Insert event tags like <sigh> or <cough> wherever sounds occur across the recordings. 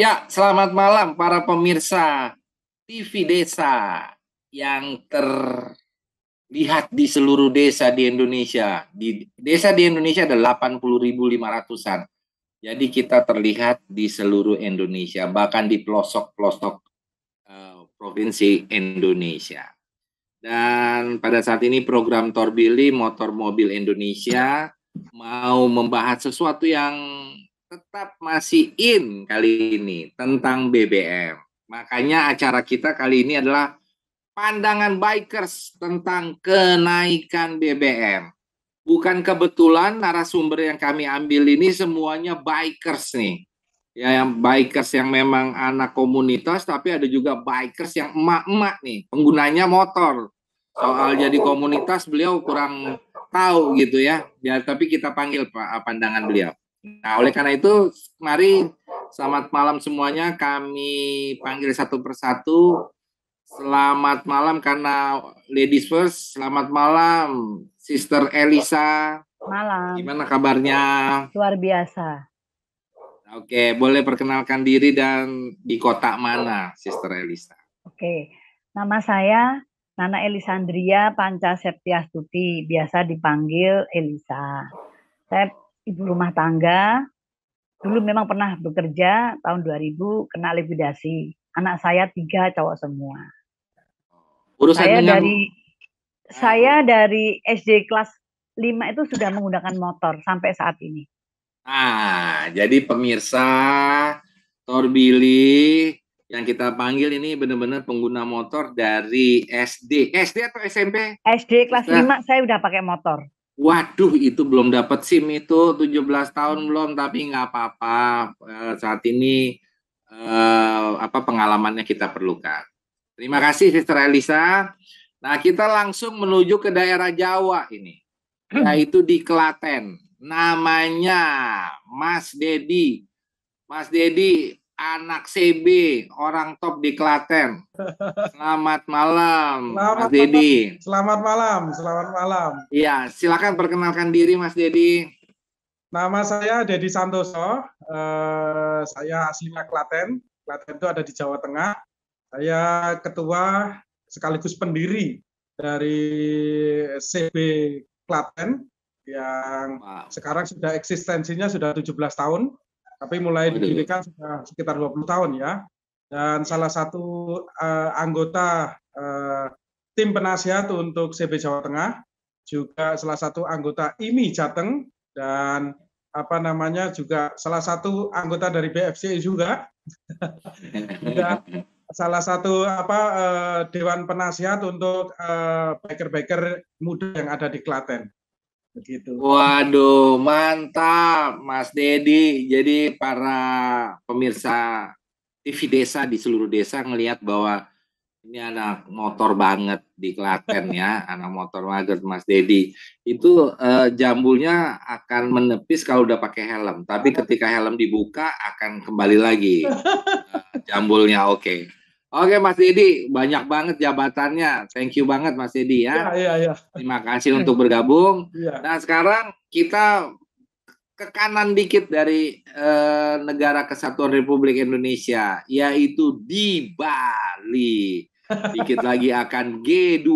Ya, selamat malam para pemirsa TV Desa yang terlihat di seluruh desa di Indonesia. Di desa di Indonesia ada 80.500-an. Jadi kita terlihat di seluruh Indonesia, bahkan di pelosok-pelosok uh, provinsi Indonesia. Dan pada saat ini program Torbili Motor Mobil Indonesia mau membahas sesuatu yang tetap masih in kali ini tentang BBM. Makanya acara kita kali ini adalah pandangan bikers tentang kenaikan BBM. Bukan kebetulan narasumber yang kami ambil ini semuanya bikers nih. Ya, yang bikers yang memang anak komunitas, tapi ada juga bikers yang emak-emak nih, penggunanya motor. Soal jadi komunitas beliau kurang tahu gitu ya. ya tapi kita panggil Pak pandangan beliau. Nah, oleh karena itu, mari selamat malam semuanya. Kami panggil satu persatu. Selamat malam karena ladies first. Selamat malam, Sister Elisa. Malam. Gimana kabarnya? Luar biasa. Oke, boleh perkenalkan diri dan di kota mana, Sister Elisa? Oke, nama saya Nana Elisandria Panca Septiastuti, biasa dipanggil Elisa. Saya ibu rumah tangga. Dulu memang pernah bekerja tahun 2000 kena likuidasi. Anak saya tiga cowok semua. Urusan saya dengan... dari hmm. saya dari SD kelas 5 itu sudah menggunakan motor sampai saat ini. Ah, jadi pemirsa Torbili yang kita panggil ini benar-benar pengguna motor dari SD. SD atau SMP? SD kelas nah, 5 saya udah pakai motor. Waduh, itu belum dapat SIM itu 17 tahun belum, tapi nggak apa-apa. Eh, saat ini eh, apa pengalamannya kita perlukan. Terima kasih Sister Elisa. Nah, kita langsung menuju ke daerah Jawa ini. Yaitu di Klaten. Namanya Mas Dedi. Mas Dedi anak CB, orang top di Klaten. <laughs> Selamat malam, selamat Mas Dedi. Selamat malam, selamat malam. Iya, silakan perkenalkan diri Mas Dedi. Nama saya Dedi Santoso, uh, saya aslinya Klaten. Klaten itu ada di Jawa Tengah. Saya ketua sekaligus pendiri dari CB Klaten yang wow. sekarang sudah eksistensinya sudah 17 tahun tapi mulai didirikan sudah sekitar 20 tahun ya. Dan salah satu uh, anggota uh, tim penasihat untuk CB Jawa Tengah, juga salah satu anggota IMI Jateng dan apa namanya juga salah satu anggota dari BFC juga <laughs> dan salah satu apa uh, dewan penasihat untuk uh, biker-biker muda yang ada di Klaten. Begitu. Waduh, mantap Mas Dedi. Jadi para pemirsa TV Desa di seluruh desa ngelihat bahwa ini anak motor banget di Klaten ya, <laughs> anak motor banget Mas Dedi. Itu eh, jambulnya akan menepis kalau udah pakai helm, tapi ketika helm dibuka akan kembali lagi <laughs> eh, jambulnya oke. Okay. Oke Mas Dedi, banyak banget jabatannya. Thank you banget Mas Dedi ya. Iya, iya, ya. Terima kasih hmm. untuk bergabung. Ya. Nah, sekarang kita ke kanan dikit dari eh, negara kesatuan Republik Indonesia, yaitu di Bali. <laughs> Dikit lagi akan G20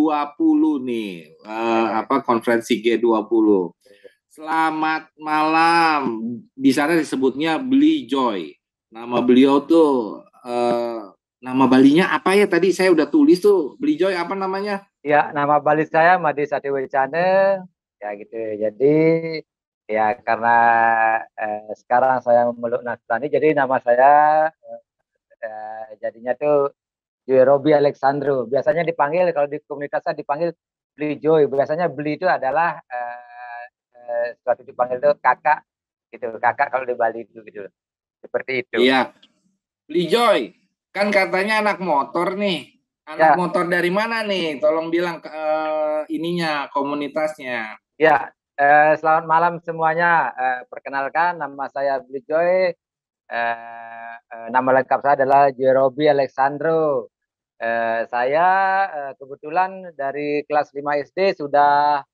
nih, eh, iya. apa konferensi G20. Selamat malam. Di sana disebutnya Beli Joy. Nama beliau tuh eh, Nama Balinya apa ya tadi? Saya udah tulis tuh. Beli Joy apa namanya? Ya, nama Bali saya Madi Satiwecane. Ya gitu. Jadi ya karena eh, sekarang saya memeluk Nasrani, jadi nama saya eh, eh, jadinya tuh Joy Robi Alexandro. Biasanya dipanggil kalau di komunitas saya dipanggil Beli Joy. Biasanya Beli itu adalah eh, eh, suatu dipanggil tuh kakak gitu kakak kalau di Bali itu gitu seperti itu. Iya. Beli Joy. Kan katanya anak motor nih. Anak ya. motor dari mana nih? Tolong bilang uh, ininya komunitasnya. Ya, eh, selamat malam semuanya. Eh, perkenalkan nama saya eh, Eh, nama lengkap saya adalah Jerobi Alexandro. Eh, saya eh, kebetulan dari kelas 5 SD sudah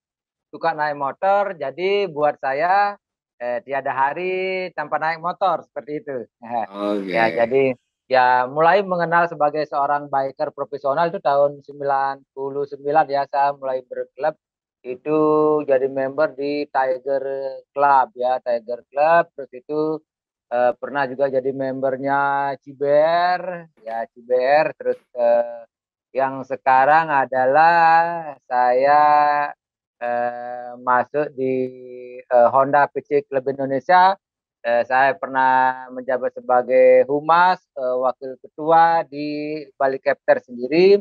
suka naik motor, jadi buat saya eh, tiada hari tanpa naik motor seperti itu. Okay. <laughs> Ya, jadi ya mulai mengenal sebagai seorang biker profesional itu tahun 99 ya saya mulai berklub itu jadi member di Tiger Club ya Tiger Club terus itu uh, pernah juga jadi membernya Ciber ya Ciber terus uh, yang sekarang adalah saya uh, masuk di uh, Honda PC Club Indonesia Eh, saya pernah menjabat sebagai humas, eh, wakil ketua di Bali Balikapter sendiri.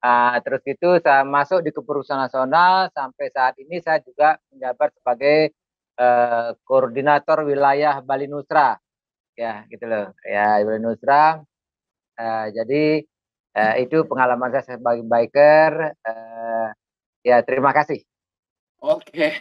Ah, terus itu saya masuk di keperusahaan nasional sampai saat ini saya juga menjabat sebagai eh, koordinator wilayah Bali Nusra. Ya, gitu loh. Ya, Bali Nusra. Eh, jadi eh, itu pengalaman saya sebagai biker. Eh, ya, terima kasih. Oke.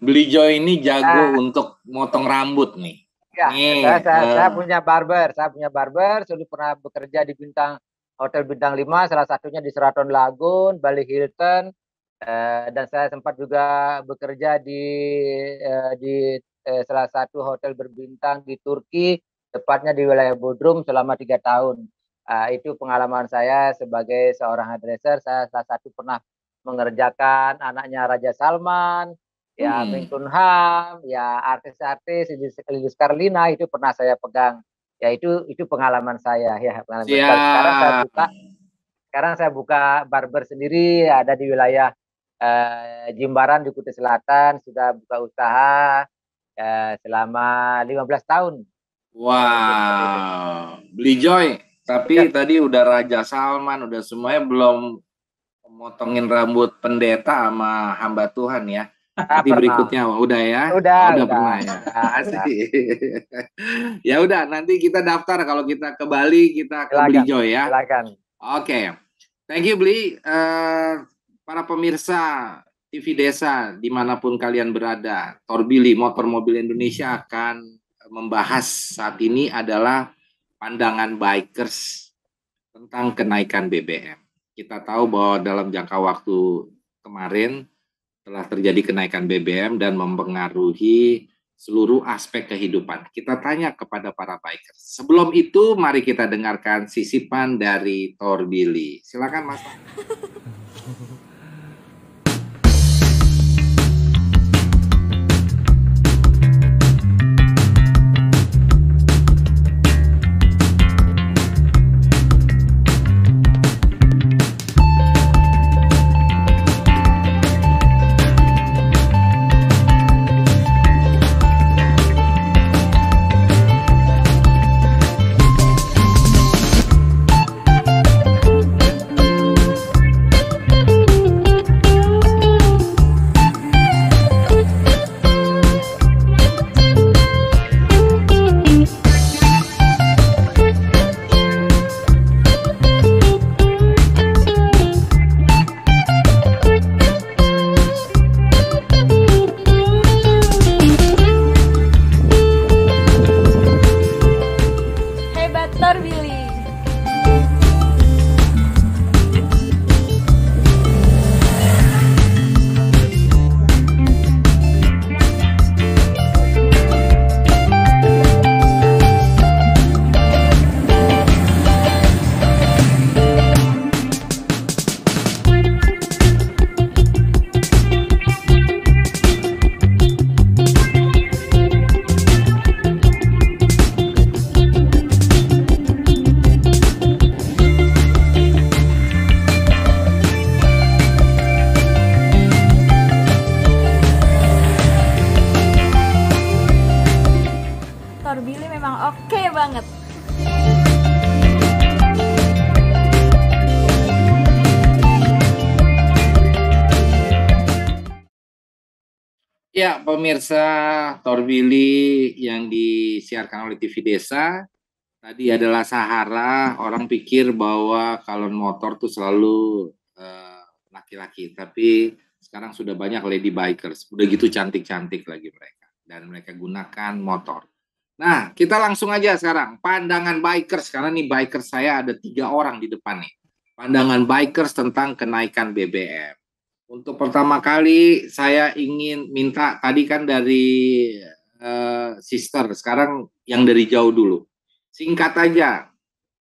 Beli Joy ini jago nah. untuk motong rambut nih. Ya, nih, saya, saya, uh. saya eh. punya barber, saya punya barber, sudah pernah bekerja di bintang hotel bintang 5 salah satunya di Seraton Lagun, Bali Hilton uh, dan saya sempat juga bekerja di uh, di uh, salah satu hotel berbintang di Turki tepatnya di wilayah Bodrum selama tiga tahun. Uh, itu pengalaman saya sebagai seorang hairdresser. Saya salah satu pernah mengerjakan anaknya Raja Salman, ya hmm. Ham, ya artis-artis Lilis, Lilis Karlina itu pernah saya pegang. Ya itu itu pengalaman saya ya. Pengalaman yeah. saya. Sekarang saya buka sekarang saya buka barber sendiri ada di wilayah eh, Jimbaran di Kutai Selatan sudah buka usaha eh, selama 15 tahun. Wow, beli Joy. Tapi ya. tadi udah Raja Salman, udah semuanya belum motongin rambut pendeta sama hamba Tuhan ya. Tapi ah, berikutnya udah ya. Udah, udah, oh, udah, udah. pernah ya. <laughs> <laughs> ya udah nanti kita daftar kalau kita ke Bali kita ke Blijo ya. Silakan. Oke. Okay. Thank you Bli uh, para pemirsa TV Desa dimanapun kalian berada. Torbili Motor Mobil Indonesia akan membahas saat ini adalah pandangan bikers tentang kenaikan BBM kita tahu bahwa dalam jangka waktu kemarin telah terjadi kenaikan BBM dan mempengaruhi seluruh aspek kehidupan. Kita tanya kepada para bikers. Sebelum itu, mari kita dengarkan sisipan dari Torbili. Silakan, Mas. <laughs> pemirsa Torbili yang disiarkan oleh TV Desa. Tadi adalah Sahara, orang pikir bahwa kalon motor tuh selalu eh, laki-laki, uh, tapi sekarang sudah banyak lady bikers. Udah gitu cantik-cantik lagi mereka dan mereka gunakan motor. Nah, kita langsung aja sekarang pandangan bikers karena nih bikers saya ada tiga orang di depan nih. Pandangan bikers tentang kenaikan BBM. Untuk pertama kali saya ingin minta tadi kan dari uh, sister, sekarang yang dari jauh dulu. Singkat aja,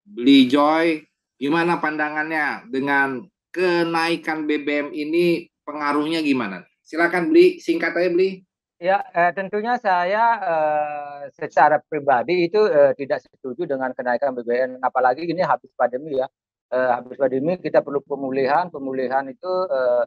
beli Joy, gimana pandangannya dengan kenaikan BBM ini pengaruhnya gimana? Silakan beli, singkat aja beli. Ya, eh, tentunya saya eh, secara pribadi itu eh, tidak setuju dengan kenaikan BBM, apalagi ini habis pandemi ya. Eh, habis pandemi kita perlu pemulihan, pemulihan itu eh,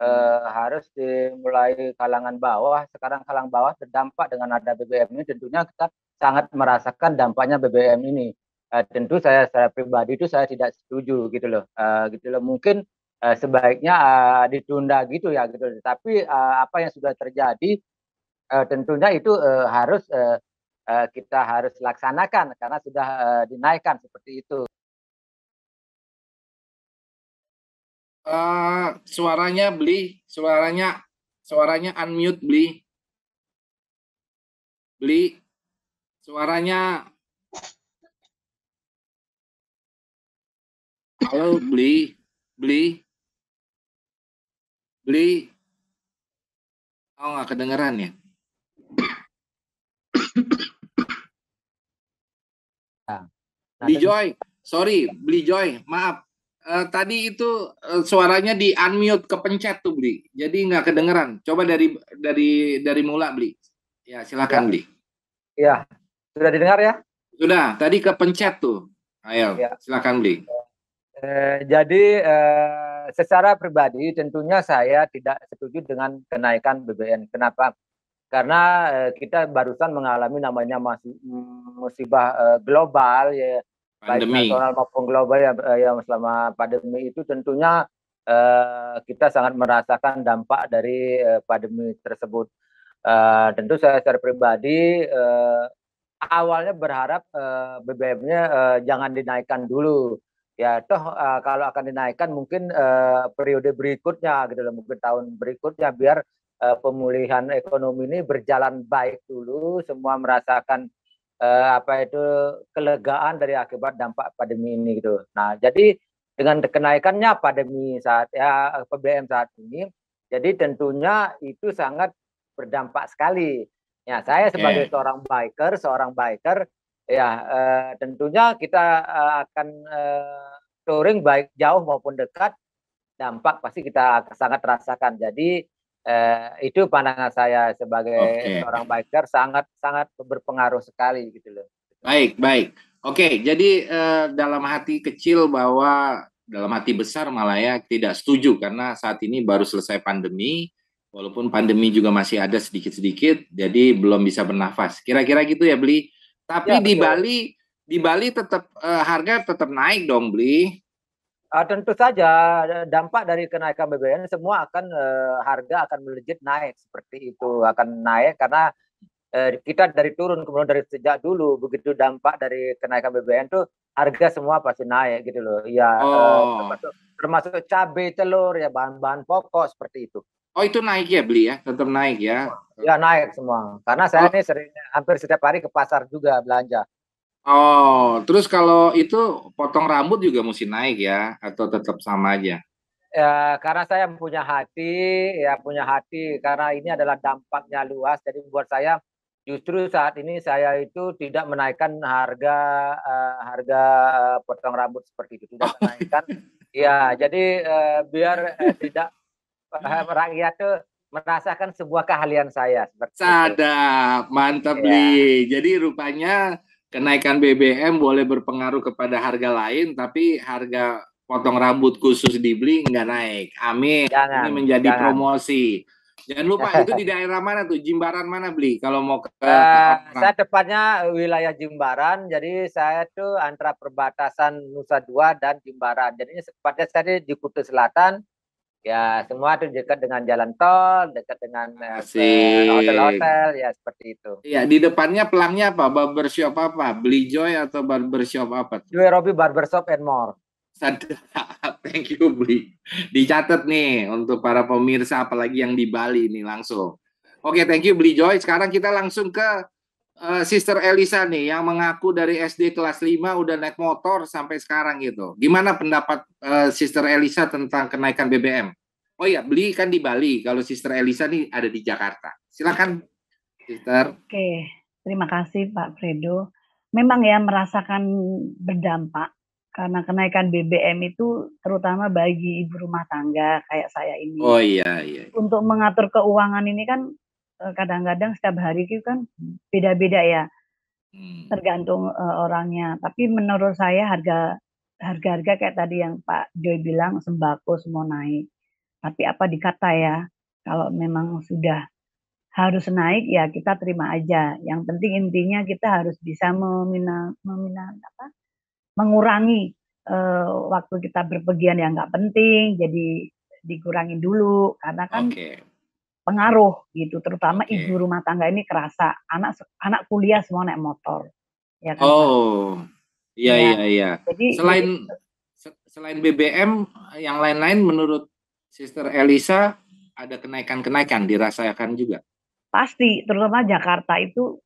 Hmm. eh, harus dimulai kalangan bawah. Sekarang kalangan bawah terdampak dengan ada BBM ini tentunya kita sangat merasakan dampaknya BBM ini. Eh, tentu saya secara pribadi itu saya tidak setuju gitu loh. Eh, gitu loh mungkin eh, sebaiknya eh, ditunda gitu ya gitu. Loh. Tapi eh, apa yang sudah terjadi eh, tentunya itu eh, harus eh, eh kita harus laksanakan karena sudah eh, dinaikkan seperti itu. Uh, suaranya beli, suaranya suaranya unmute beli. Beli. Suaranya Halo beli, beli. Beli. Oh, nggak kedengeran ya? Nah, beli Joy, sorry, beli Joy, maaf uh, tadi itu uh, suaranya di unmute kepencet tuh Bli. Jadi nggak kedengeran. Coba dari dari dari mula Bli. Ya, silakan ya. Bli. Ya. Sudah didengar ya? Sudah, tadi ke pencet tuh. Ayo, ya. silakan Bli. Eh, jadi eh, secara pribadi tentunya saya tidak setuju dengan kenaikan bbm Kenapa? Karena eh, kita barusan mengalami namanya masih musibah eh, global ya pandemi. baik nasional maupun global ya, eh, yang selama pandemi itu tentunya uh, kita sangat merasakan dampak dari uh, pandemi tersebut. Uh, tentu saya secara pribadi uh, awalnya berharap uh, BBM-nya uh, jangan dinaikkan dulu. Ya toh uh, kalau akan dinaikkan mungkin uh, periode berikutnya gitu loh, mungkin tahun berikutnya biar uh, pemulihan ekonomi ini berjalan baik dulu, semua merasakan eh, apa itu kelegaan dari akibat dampak pandemi ini gitu. Nah, jadi dengan kenaikannya pandemi saat ya PBM saat ini, jadi tentunya itu sangat berdampak sekali. Ya, saya sebagai yeah. seorang biker, seorang biker ya eh, tentunya kita uh, akan eh, touring baik jauh maupun dekat dampak pasti kita sangat rasakan. Jadi eh, itu pandangan saya sebagai okay. seorang biker sangat sangat berpengaruh sekali gitu loh. Baik baik. Oke, okay, jadi eh, dalam hati kecil bahwa dalam hati besar malah ya tidak setuju karena saat ini baru selesai pandemi, walaupun pandemi juga masih ada sedikit-sedikit, jadi belum bisa bernafas. Kira-kira gitu ya, Beli. Tapi ya, di betul. Bali, di Bali tetap eh, harga tetap naik dong, Beli. Uh, tentu saja dampak dari kenaikan BBM semua akan uh, harga akan melejit naik seperti itu akan naik karena uh, kita dari turun kemudian dari sejak dulu begitu dampak dari kenaikan BBM itu harga semua pasti naik gitu loh ya oh. termasuk, termasuk cabai telur ya bahan-bahan pokok seperti itu Oh itu naik ya beli ya, tetap naik ya? Ya naik semua. Karena saya oh. ini sering hampir setiap hari ke pasar juga belanja. Oh, terus kalau itu potong rambut juga mesti naik ya atau tetap sama aja? Ya, karena saya punya hati, ya punya hati karena ini adalah dampaknya luas. Jadi buat saya justru saat ini saya itu tidak menaikkan harga uh, harga eh, potong rambut seperti itu tidak oh, iya. menaikkan. ya, jadi uh, biar uh, tidak uh, rakyat tuh merasakan sebuah keahlian saya Sadap, mantap ya. Li. Jadi rupanya kenaikan BBM boleh berpengaruh kepada harga lain, tapi harga potong rambut khusus di Bli nggak naik. Amin. Jangan, Ini menjadi jangan. promosi. Jangan lupa itu di daerah mana tuh? Jimbaran mana beli? Kalau mau ke, uh, saya tepatnya wilayah Jimbaran. Jadi saya tuh antara perbatasan Nusa Dua dan Jimbaran. Jadinya tepatnya saya di Kutu Selatan Ya, semua itu dekat dengan jalan tol, dekat dengan eh, hotel-hotel, ya seperti itu. Iya, di depannya pelangnya apa? Barbershop apa? Beli Joy atau barbershop apa? Joy Robi Barbershop and More. <laughs> Thank you, Bli. Dicatat nih untuk para pemirsa, apalagi yang di Bali ini langsung. Oke, okay, thank you, Bli Joy. Sekarang kita langsung ke uh, Sister Elisa nih yang mengaku dari SD kelas 5 udah naik motor sampai sekarang gitu. Gimana pendapat uh, Sister Elisa tentang kenaikan BBM? Oh iya, beli kan di Bali. Kalau Sister Elisa nih ada di Jakarta. Silakan, Sister. Oke, terima kasih Pak Fredo. Memang ya merasakan berdampak karena kenaikan BBM itu terutama bagi ibu rumah tangga kayak saya ini. Oh iya iya. Untuk mengatur keuangan ini kan Eh, kadang-kadang setiap hari itu kan beda-beda ya hmm. tergantung uh, orangnya tapi menurut saya harga harga-harga kayak tadi yang Pak Joy bilang sembako semua naik tapi apa dikata ya kalau memang sudah harus naik ya kita terima aja yang penting intinya kita harus bisa memina, memina apa mengurangi uh, waktu kita berpergian yang nggak penting jadi dikurangin dulu karena kan okay pengaruh gitu terutama okay. ibu rumah tangga ini kerasa anak anak kuliah semua naik motor ya kan oh iya iya iya, iya. jadi selain jadi, selain BBM yang lain-lain menurut Sister Elisa ada kenaikan-kenaikan dirasakan juga pasti terutama Jakarta itu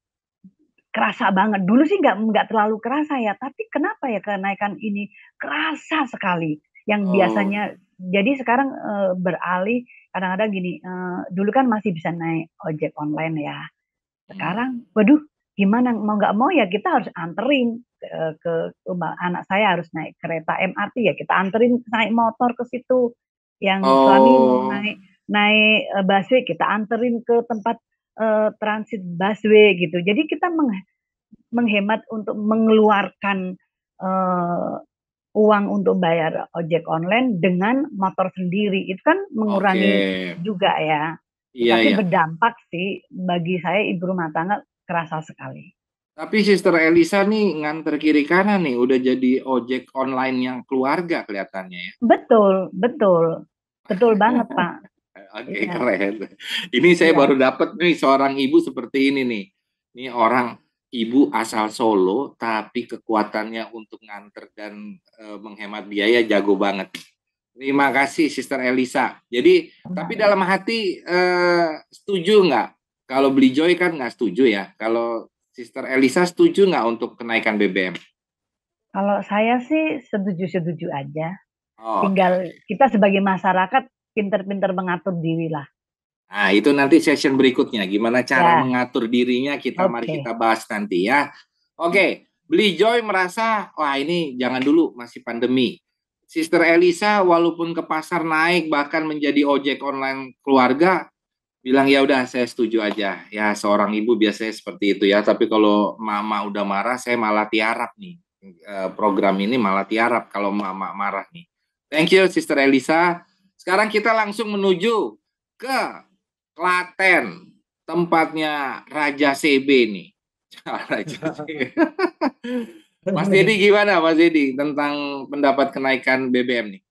kerasa banget dulu sih nggak nggak terlalu kerasa ya tapi kenapa ya kenaikan ini kerasa sekali yang oh. biasanya jadi sekarang e, beralih kadang-kadang gini uh, dulu kan masih bisa naik ojek online ya hmm. sekarang waduh gimana mau nggak mau ya kita harus anterin ke, ke rumah anak saya harus naik kereta MRT ya kita anterin naik motor ke situ yang oh. suami naik naik eh, busway kita anterin ke tempat uh, transit busway gitu jadi kita meng, menghemat untuk mengeluarkan uh, uang untuk bayar ojek online dengan motor sendiri itu kan mengurangi okay. juga ya. Iya, Tapi iya. berdampak sih bagi saya ibu rumah tangga kerasa sekali. Tapi Sister Elisa nih nganter kiri kanan nih udah jadi ojek online yang keluarga kelihatannya ya. Betul, betul. Betul banget, <laughs> Pak. Oke, okay, iya. keren. Ini saya iya. baru dapat nih seorang ibu seperti ini nih. Ini orang ibu asal Solo tapi kekuatannya untuk nganter dan e, menghemat biaya jago banget. Terima kasih Sister Elisa. Jadi tapi dalam hati e, setuju nggak? Kalau beli Joy kan nggak setuju ya. Kalau Sister Elisa setuju nggak untuk kenaikan BBM? Kalau saya sih setuju-setuju aja. Oh. Tinggal kita sebagai masyarakat pinter-pinter mengatur diri lah. Nah, itu nanti session berikutnya. Gimana cara ya. mengatur dirinya kita okay. mari kita bahas nanti ya. Oke, okay. Beli Joy merasa wah ini jangan dulu masih pandemi. Sister Elisa walaupun ke pasar naik bahkan menjadi ojek online keluarga bilang ya udah saya setuju aja. Ya seorang ibu biasanya seperti itu ya, tapi kalau mama udah marah saya malah tiarap nih. E, program ini malah tiarap kalau mama marah nih. Thank you Sister Elisa. Sekarang kita langsung menuju ke Klaten, tempatnya Raja CB nih. <laughs> Ah, Raja CB. <laughs> Mas Dedi gimana Mas Dedi tentang pendapat kenaikan BBM nih?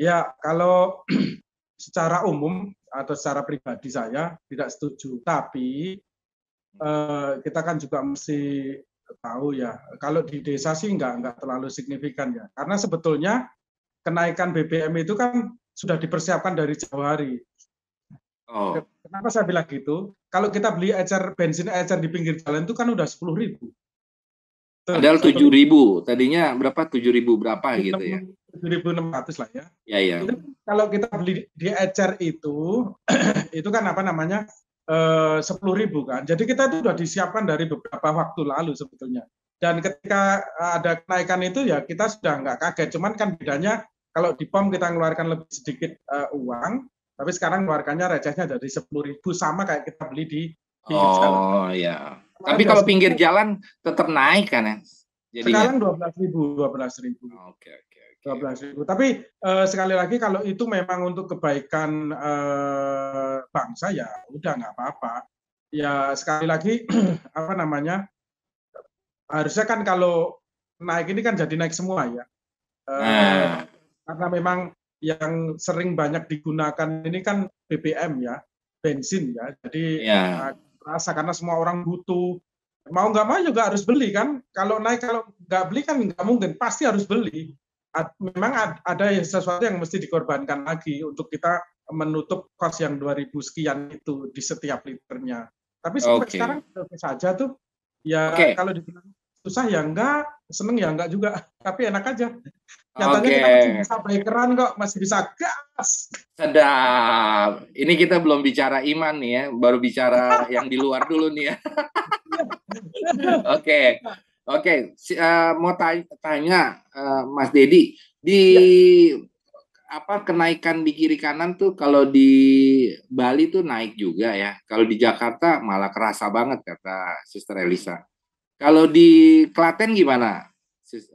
Ya, kalau <clears throat> secara umum atau secara pribadi saya tidak setuju. Tapi eh, kita kan juga mesti tahu ya, kalau di desa sih nggak nggak terlalu signifikan ya. Karena sebetulnya kenaikan BBM itu kan sudah dipersiapkan dari jauh hari. Oh. Kenapa saya bilang gitu? Kalau kita beli ecer bensin ecer di pinggir jalan itu kan udah sepuluh ribu. Padahal tujuh ribu, tadinya berapa tujuh ribu berapa gitu ya? Tujuh ribu enam ratus lah ya. Ya ya. kalau kita beli di ecer itu, <clears throat> itu kan apa namanya eh, sepuluh ribu kan. Jadi kita itu sudah disiapkan dari beberapa waktu lalu sebetulnya. Dan ketika ada kenaikan itu ya kita sudah nggak kaget. Cuman kan bedanya kalau di pom kita mengeluarkan lebih sedikit uh, uang, tapi sekarang warganya recehnya dari sepuluh ribu sama kayak kita beli di pinggir oh, jalan. Oh iya. Tapi kalau pinggir jalan tetap naik kan ya? Jadinya. Sekarang dua belas ribu, dua belas ribu. Oke okay, oke. Okay, ribu. Tapi uh, sekali lagi kalau itu memang untuk kebaikan uh, bangsa ya udah nggak apa-apa. Ya sekali lagi <clears throat> apa namanya harusnya kan kalau naik ini kan jadi naik semua ya. Eh, nah. karena memang yang sering banyak digunakan ini kan BBM ya, bensin ya. Jadi yeah. Iya. rasa karena semua orang butuh. Mau nggak mau juga harus beli kan. Kalau naik kalau nggak beli kan nggak mungkin. Pasti harus beli. Memang ada sesuatu yang mesti dikorbankan lagi untuk kita menutup kos yang 2000 sekian itu di setiap liternya. Tapi sampai okay. sekarang saja tuh ya okay. kalau dibilang susah ya enggak, seneng ya enggak juga, <laughs> tapi enak aja. Nyatanya okay. kita masih bisa bikeran kok, masih bisa gas. Sedap. Ini kita belum bicara iman nih ya, baru bicara <laughs> yang di luar dulu nih ya. <laughs> Oke. Oke, okay. okay. uh, mau tanya uh, Mas Dedi di ya. apa kenaikan di kiri kanan tuh kalau di Bali tuh naik juga ya. Kalau di Jakarta malah kerasa banget kata Suster Elisa. Kalau di Klaten gimana,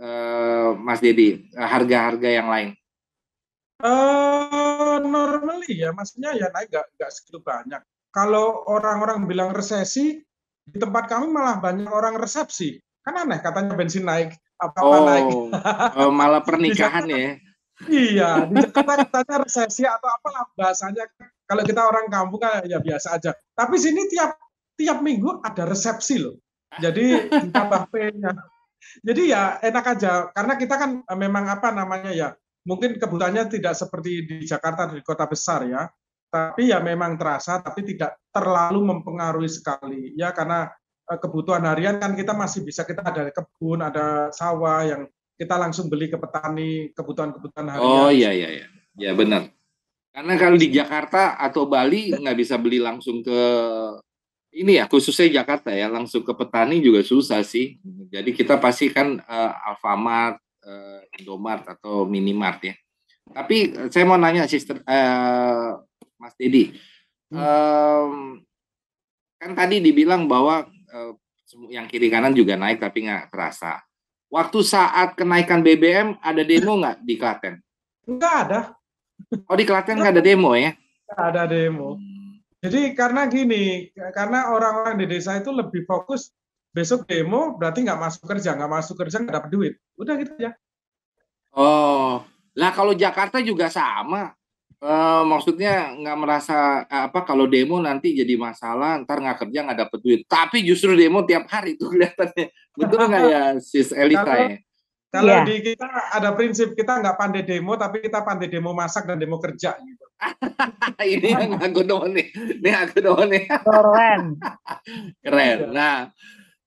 eh, Mas Dedi? Eh, harga-harga yang lain? Uh, eh, normally ya, maksudnya ya naik gak, gak segitu banyak. Kalau orang-orang bilang resesi, di tempat kami malah banyak orang resepsi. Kan aneh katanya bensin naik, apa-apa oh, naik. <laughs> oh, malah pernikahan ya? Iya, di Jakarta katanya resesi atau apa lah bahasanya. Kalau kita orang kampung kan ya biasa aja. Tapi sini tiap tiap minggu ada resepsi loh. Jadi ditambah P-nya. Jadi ya enak aja karena kita kan eh, memang apa namanya ya mungkin kebutuhannya tidak seperti di Jakarta di kota besar ya. Tapi ya memang terasa tapi tidak terlalu mempengaruhi sekali ya karena eh, kebutuhan harian kan kita masih bisa kita ada kebun, ada sawah yang kita langsung beli ke petani kebutuhan-kebutuhan harian. Oh iya iya iya. Ya benar. Karena kalau di Jakarta atau Bali nggak bisa beli langsung ke ini ya khususnya Jakarta ya langsung ke petani juga susah sih. Jadi kita pasti kan uh, Alfamart, uh, Indomart atau minimart ya. Tapi eh, saya mau nanya sister uh, Mas Dedi, hmm. um, kan tadi dibilang bahwa uh, yang kiri kanan juga naik tapi nggak terasa. Waktu saat kenaikan BBM ada demo nggak di Klaten? Nggak ada. Oh di Klaten nggak ada demo ya? Nggak ada demo. Hmm jadi karena gini, karena orang-orang di desa itu lebih fokus besok demo berarti nggak masuk kerja, nggak masuk kerja nggak dapat duit. Udah gitu ya. Oh, lah kalau Jakarta juga sama. E, maksudnya nggak merasa apa kalau demo nanti jadi masalah, ntar nggak kerja nggak dapat duit. Tapi justru demo tiap hari itu kelihatannya. Betul nggak ya, sis Elita? ya? Kalau yeah. di kita ada prinsip kita nggak pandai demo, tapi kita pandai demo masak dan demo kerja. Gitu. <laughs> ini yang aku doang nih, ini aku doang nih. Keren. <laughs> Keren. Nah,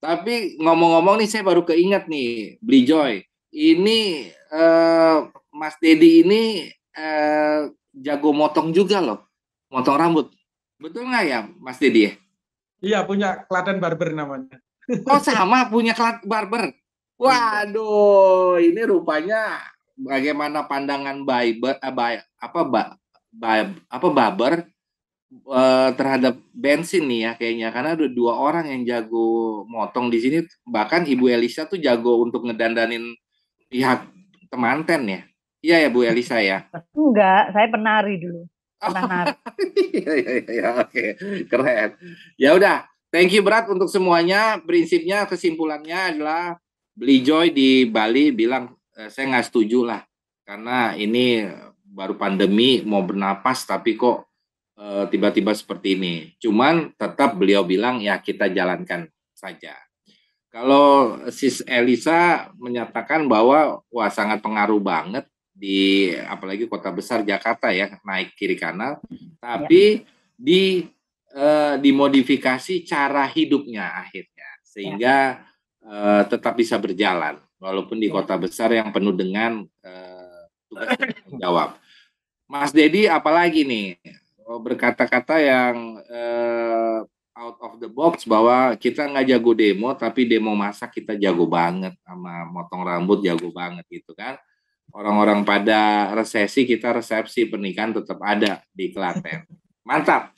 tapi ngomong-ngomong nih, saya baru keinget nih, Beli Joy. Ini uh, Mas Dedi ini uh, jago motong juga loh, motong rambut. Betul nggak ya, Mas Dedi? Ya? Iya, punya Klaten Barber namanya. Oh sama, punya Klaten Barber. Waduh, ini rupanya bagaimana pandangan by, eh, apa ba, by, apa Baber uh, terhadap bensin nih ya kayaknya karena ada dua orang yang jago motong di sini bahkan Ibu Elisa tuh jago untuk ngedandanin pihak temanten ya. Iya ya Bu Elisa ya. Enggak, saya penari dulu. Oh, Pernah nari. <laughs> Iya iya iya oke. Keren. Ya udah, thank you berat untuk semuanya. Prinsipnya kesimpulannya adalah Beli Joy di Bali bilang eh, saya nggak setuju lah karena ini baru pandemi mau bernapas tapi kok eh, tiba-tiba e, seperti ini. Cuman tetap beliau bilang ya kita jalankan saja. Kalau Sis Elisa menyatakan bahwa wah sangat pengaruh banget di apalagi kota besar Jakarta ya naik kiri kanan, hmm. tapi ya. di e, dimodifikasi cara hidupnya akhirnya sehingga ya uh, tetap bisa berjalan walaupun di iya. kota besar yang penuh dengan uh, tugas jawab. Mas Dedi apalagi nih oh, berkata-kata yang uh, out of the box bahwa kita nggak jago demo tapi demo masa kita jago banget sama motong rambut jago banget gitu kan. Orang-orang pada resesi kita resepsi pernikahan tetap ada di Klaten. <laughs> Mantap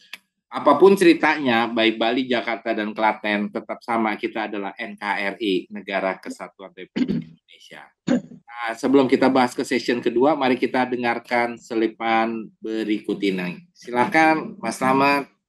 apapun ceritanya, baik Bali, Jakarta, dan Klaten, tetap sama kita adalah NKRI, Negara Kesatuan Republik Indonesia. Nah, sebelum kita bahas ke session kedua, mari kita dengarkan selipan berikut ini. Silakan, Mas Slamet.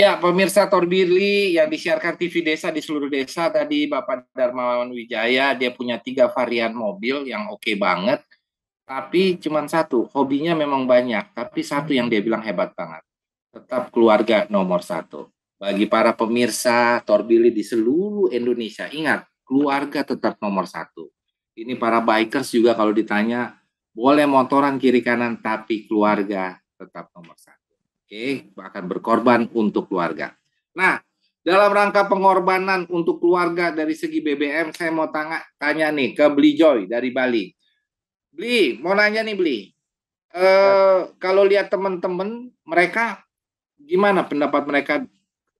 Ya, pemirsa Torbili yang disiarkan TV Desa di seluruh desa tadi Bapak Darmawan Wijaya dia punya tiga varian mobil yang oke okay banget, tapi cuma satu hobinya memang banyak, tapi satu yang dia bilang hebat banget, tetap keluarga nomor satu. Bagi para pemirsa Torbili di seluruh Indonesia, ingat keluarga tetap nomor satu. Ini para bikers juga kalau ditanya boleh motoran kiri kanan tapi keluarga tetap nomor satu. Oke, akan berkorban untuk keluarga. Nah, dalam rangka pengorbanan untuk keluarga dari segi BBM, saya mau tanya, tanya nih ke Bli Joy dari Bali. Bli, mau nanya nih Bli. E, kalau lihat teman-teman, mereka gimana pendapat mereka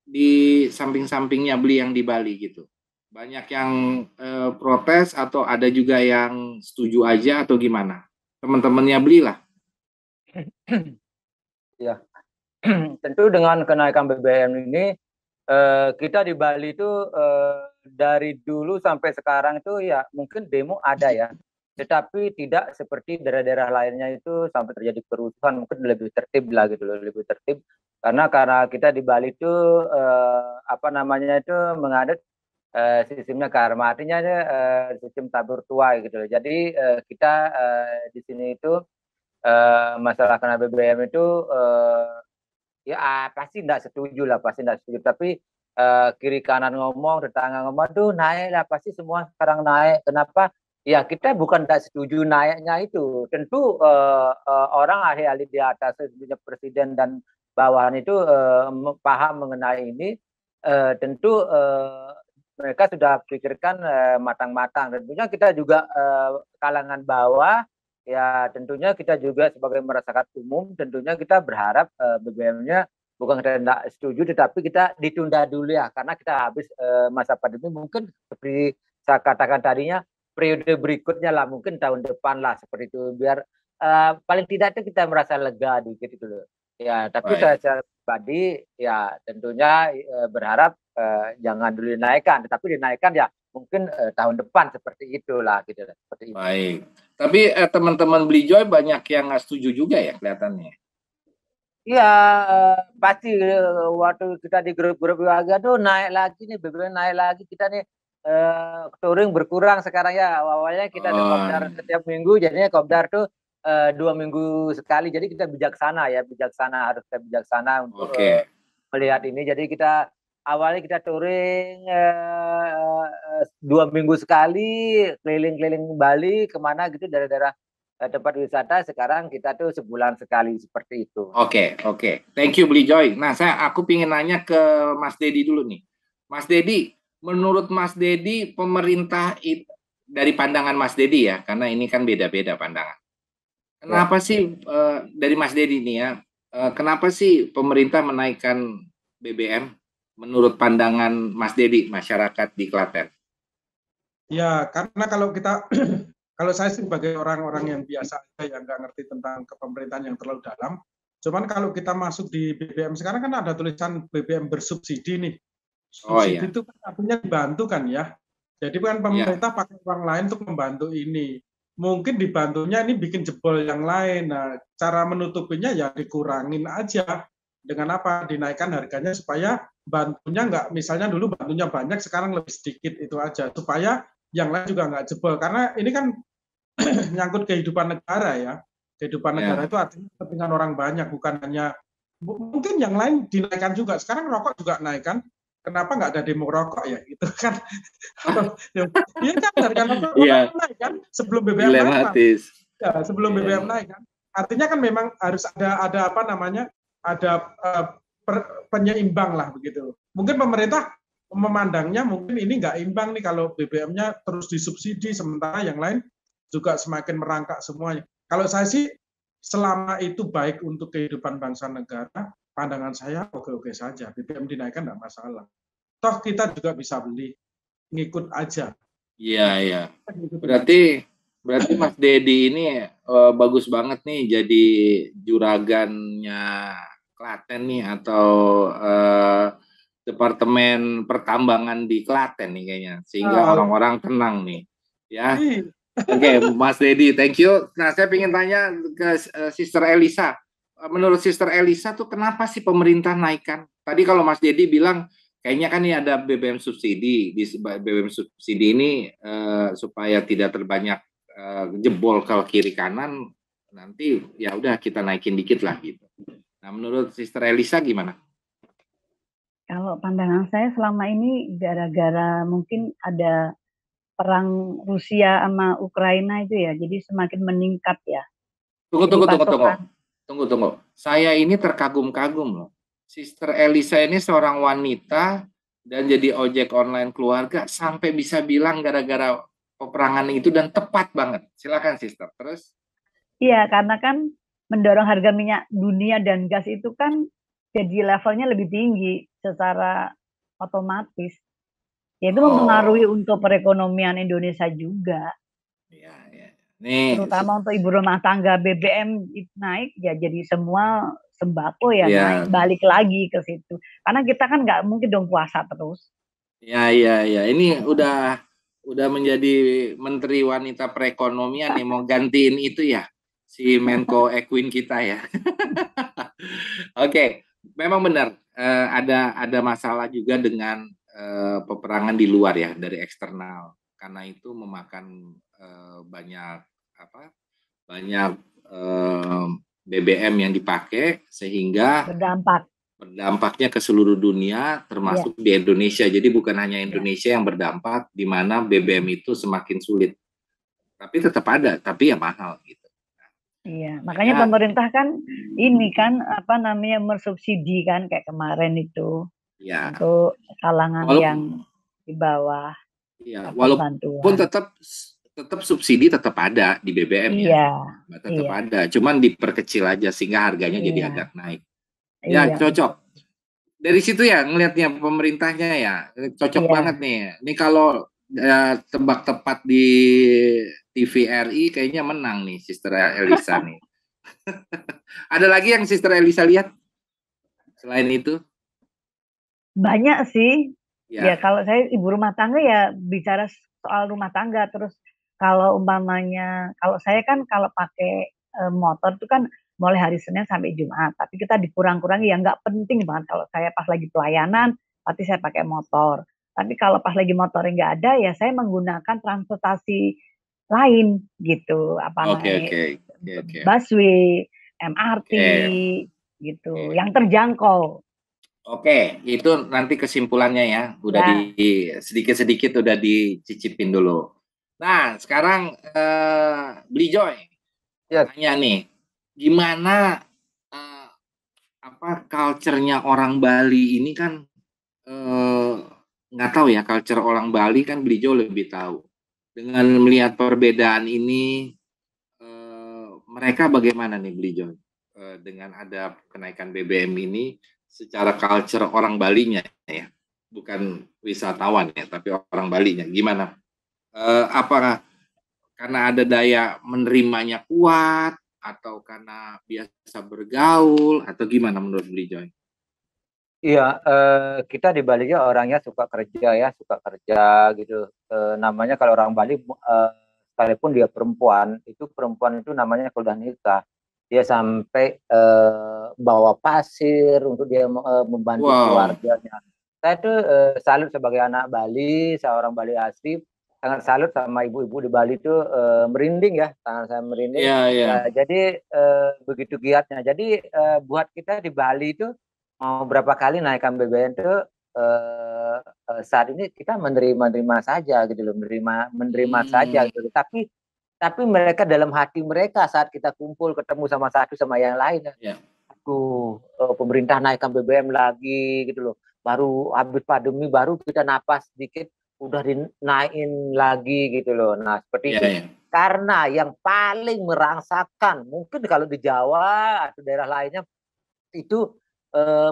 di samping-sampingnya Bli yang di Bali gitu? Banyak yang e, protes atau ada juga yang setuju aja atau gimana? Teman-temannya Bli lah. <clears throat> Ya. <clears throat> tentu dengan kenaikan BBM ini eh, kita di Bali itu eh, dari dulu sampai sekarang itu ya mungkin demo ada ya, tetapi tidak seperti daerah-daerah lainnya itu sampai terjadi kerusuhan mungkin lebih tertib lah gitu loh, lebih tertib karena karena kita di Bali itu eh, apa namanya itu mengadat eh, sistemnya karma artinya eh, sistem tabur tuai gitu loh. Jadi eh, kita eh, di sini itu eh, masalah kena BBM itu eh, ya ah, pasti tidak setuju lah pasti tidak setuju tapi eh, kiri kanan ngomong tetangga ngomong tuh naik lah pasti semua sekarang naik kenapa ya kita bukan tidak setuju naiknya itu tentu eh, eh, orang ahli-ahli di atas presiden dan bawahan itu eh, paham mengenai ini eh, tentu eh, mereka sudah pikirkan eh, matang-matang tentunya kita juga eh, kalangan bawah ya tentunya kita juga sebagai masyarakat umum tentunya kita berharap uh, eh, bbm bukan kita tidak setuju tetapi kita ditunda dulu ya karena kita habis uh, masa pandemi mungkin seperti saya katakan tadinya periode berikutnya lah mungkin tahun depan lah seperti itu biar uh, paling tidak itu kita merasa lega dikit itu loh. Ya, tapi Baik. saya pribadi ya tentunya uh, berharap uh, jangan dulu dinaikkan, tetapi dinaikkan ya mungkin eh, tahun depan seperti itulah gitu kan, seperti itu. Baik. Tapi eh, teman-teman joy banyak yang nggak setuju juga ya kelihatannya. Iya, eh, pasti eh, waktu kita di grup-grup warga tuh naik lagi nih, BBM naik lagi kita nih eh, touring berkurang sekarang ya. Awalnya kita oh. ada kopdar iya. setiap minggu, jadinya kopdar tuh eh, dua minggu sekali. Jadi kita bijaksana ya, bijaksana harus kita bijaksana untuk okay. eh, melihat ini. Jadi kita awalnya kita touring uh, dua minggu sekali keliling-keliling Bali kemana gitu dari daerah tempat wisata sekarang kita tuh sebulan sekali seperti itu. Oke okay, oke, okay. thank you Beli Joy. Nah saya aku pingin nanya ke Mas Dedi dulu nih. Mas Dedi, menurut Mas Dedi pemerintah itu dari pandangan Mas Dedi ya, karena ini kan beda-beda pandangan. Kenapa ya. sih dari Mas Dedi nih ya? kenapa sih pemerintah menaikkan BBM menurut pandangan Mas Dedi masyarakat di Klaten? Ya, karena kalau kita <clears throat> kalau saya sebagai orang-orang yang biasa aja yang nggak ngerti tentang kepemerintahan yang terlalu dalam, cuman kalau kita masuk di BBM sekarang kan ada tulisan BBM bersubsidi nih. Oh, Subsidi oh, iya. itu kan artinya dibantu kan ya. Jadi bukan iya. pemerintah ya. pakai uang lain untuk membantu ini. Mungkin dibantunya ini bikin jebol yang lain. Nah, cara menutupinya ya dikurangin aja dengan apa dinaikkan harganya supaya bantunya nggak misalnya dulu bantunya banyak sekarang lebih sedikit itu aja supaya yang lain juga nggak jebol karena ini kan menyangkut <clears throat> kehidupan negara ya kehidupan ya. negara yeah. itu artinya kepentingan orang banyak bukan hanya mungkin yang lain dinaikkan juga sekarang rokok juga naik kan kenapa nggak ada demo rokok ya itu kan <laughs> ya, iya kan harga rokok <laughs> yeah. naik kan sebelum BBM naik kan? Ya, sebelum yeah. BBM iya. naik kan artinya kan memang harus ada ada apa namanya ada uh, per, penyeimbang lah begitu. Mungkin pemerintah memandangnya mungkin ini nggak imbang nih kalau BBM-nya terus disubsidi sementara yang lain juga semakin merangkak semuanya. Kalau saya sih selama itu baik untuk kehidupan bangsa negara, pandangan saya oke-oke saja. BBM dinaikkan nggak masalah. Toh kita juga bisa beli, ngikut aja. Iya, iya. Berarti Berarti Mas Dedi ini uh, bagus banget nih jadi juragannya Klaten nih atau uh, departemen pertambangan di Klaten nih kayaknya sehingga ah. orang-orang uh. tenang nih ya. Oke, okay, Mas Dedi, thank you. Nah, saya ingin tanya ke uh, Sister Elisa. Menurut Sister Elisa tuh kenapa sih pemerintah naikkan? Tadi kalau Mas Dedi bilang kayaknya kan ini ada BBM subsidi. Di BBM subsidi ini uh, supaya tidak terbanyak Eh, jebol ke kiri kanan nanti ya udah kita naikin dikit lah gitu. Nah menurut Sister Elisa gimana? Kalau pandangan saya selama ini gara-gara mungkin ada perang Rusia sama Ukraina itu ya, jadi semakin meningkat ya. Tunggu tunggu tunggu tunggu tunggu tunggu. Saya ini terkagum-kagum loh. Sister Elisa ini seorang wanita dan jadi ojek online keluarga sampai bisa bilang gara-gara peperangan itu dan tepat banget. Silakan sister. Terus? Iya, karena kan mendorong harga minyak dunia dan gas itu kan jadi levelnya lebih tinggi secara otomatis. Ya itu oh. mempengaruhi untuk perekonomian Indonesia juga. Iya, iya. Nih, terutama untuk ibu rumah tangga BBM naik ya jadi semua sembako ya, ya. naik balik lagi ke situ. Karena kita kan nggak mungkin dong puasa terus. Iya, iya, iya. Ini udah udah menjadi menteri wanita perekonomian nih mau gantiin itu ya si Menko Equin kita ya. <laughs> Oke, okay. memang benar uh, ada ada masalah juga dengan uh, peperangan di luar ya dari eksternal karena itu memakan uh, banyak apa banyak BBM yang dipakai sehingga berdampak berdampaknya ke seluruh dunia termasuk ya. di Indonesia. Jadi bukan hanya iya. Indonesia yang berdampak di mana BBM itu semakin sulit. Tapi tetap ada, tapi ya mahal gitu. Iya, nah, makanya ya. pemerintah kan ini kan apa namanya mensubsidi kan kayak kemarin itu Iya. untuk kalangan Walau, yang di bawah. Iya, walaupun bantuan. tetap tetap subsidi tetap ada di BBM ya. ya. Tetap iya. ada, cuman diperkecil aja sehingga harganya iya. jadi agak naik. Ya, iya. cocok. Dari situ ya ngelihatnya pemerintahnya ya cocok iya. banget nih. Ini kalau ya, tebak tepat di TVRI kayaknya menang nih Sister Elisa nih. <laughs> Ada lagi yang Sister Elisa lihat selain itu? Banyak sih. Ya, ya kalau saya ibu rumah tangga ya bicara soal rumah tangga terus kalau umpamanya kalau saya kan kalau pakai eh, motor itu kan mulai hari Senin sampai Jumat. Tapi kita dikurang-kurangi yang nggak penting banget. Kalau saya pas lagi pelayanan, pasti saya pakai motor. Tapi kalau pas lagi motor nggak ada, ya saya menggunakan transportasi lain gitu. Apa okay, okay, okay, okay. busway, MRT, okay. gitu, okay. yang terjangkau. Oke, okay, itu nanti kesimpulannya ya, udah ya. di sedikit-sedikit udah dicicipin dulu. Nah, sekarang uh, eh, beli Joy, ya. tanya nih, gimana uh, apa culture-nya orang Bali ini kan eh, nggak uh, tahu ya culture orang Bali kan beli jauh lebih tahu dengan melihat perbedaan ini uh, mereka bagaimana nih beli uh, dengan ada kenaikan BBM ini secara culture orang Balinya ya bukan wisatawan ya tapi orang Balinya gimana uh, apakah karena ada daya menerimanya kuat atau karena biasa bergaul atau gimana menurut Beli Joy? Iya, eh, kita di Bali ya orangnya suka kerja ya, suka kerja gitu. Eh, namanya kalau orang Bali eh, sekalipun dia perempuan, itu perempuan itu namanya kalau udah dia sampai eh, bawa pasir untuk dia eh, membantu wow. keluarganya. Saya tuh eh, salut sebagai anak Bali, seorang Bali asli sangat salut sama ibu-ibu di Bali itu uh, eh, merinding ya, tangan saya merinding. Yeah, iya. yeah. Uh, jadi uh, begitu giatnya. Jadi uh, buat kita di Bali itu mau berapa kali naikkan BBM itu uh, saat ini kita menerima menerima saja gitu loh, menerima menerima hmm. saja gitu. Loh. Tapi tapi mereka dalam hati mereka saat kita kumpul ketemu sama satu sama yang lain. Yeah. aku uh, pemerintah naikkan BBM lagi gitu loh. Baru habis pandemi baru kita napas sedikit udah dinaikin lagi gitu loh. Nah, seperti yeah, itu. Yeah. Karena yang paling merangsakan mungkin kalau di Jawa atau daerah lainnya itu eh,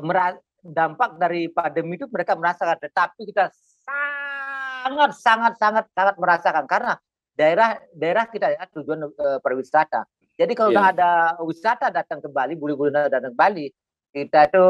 dampak dari pandemi itu mereka merasakan tetapi kita sangat sangat sangat sangat merasakan karena daerah daerah kita ya tujuan eh, perwisata. Jadi kalau yeah. Iya. ada wisata datang ke Bali, bule-bule datang ke Bali, kita itu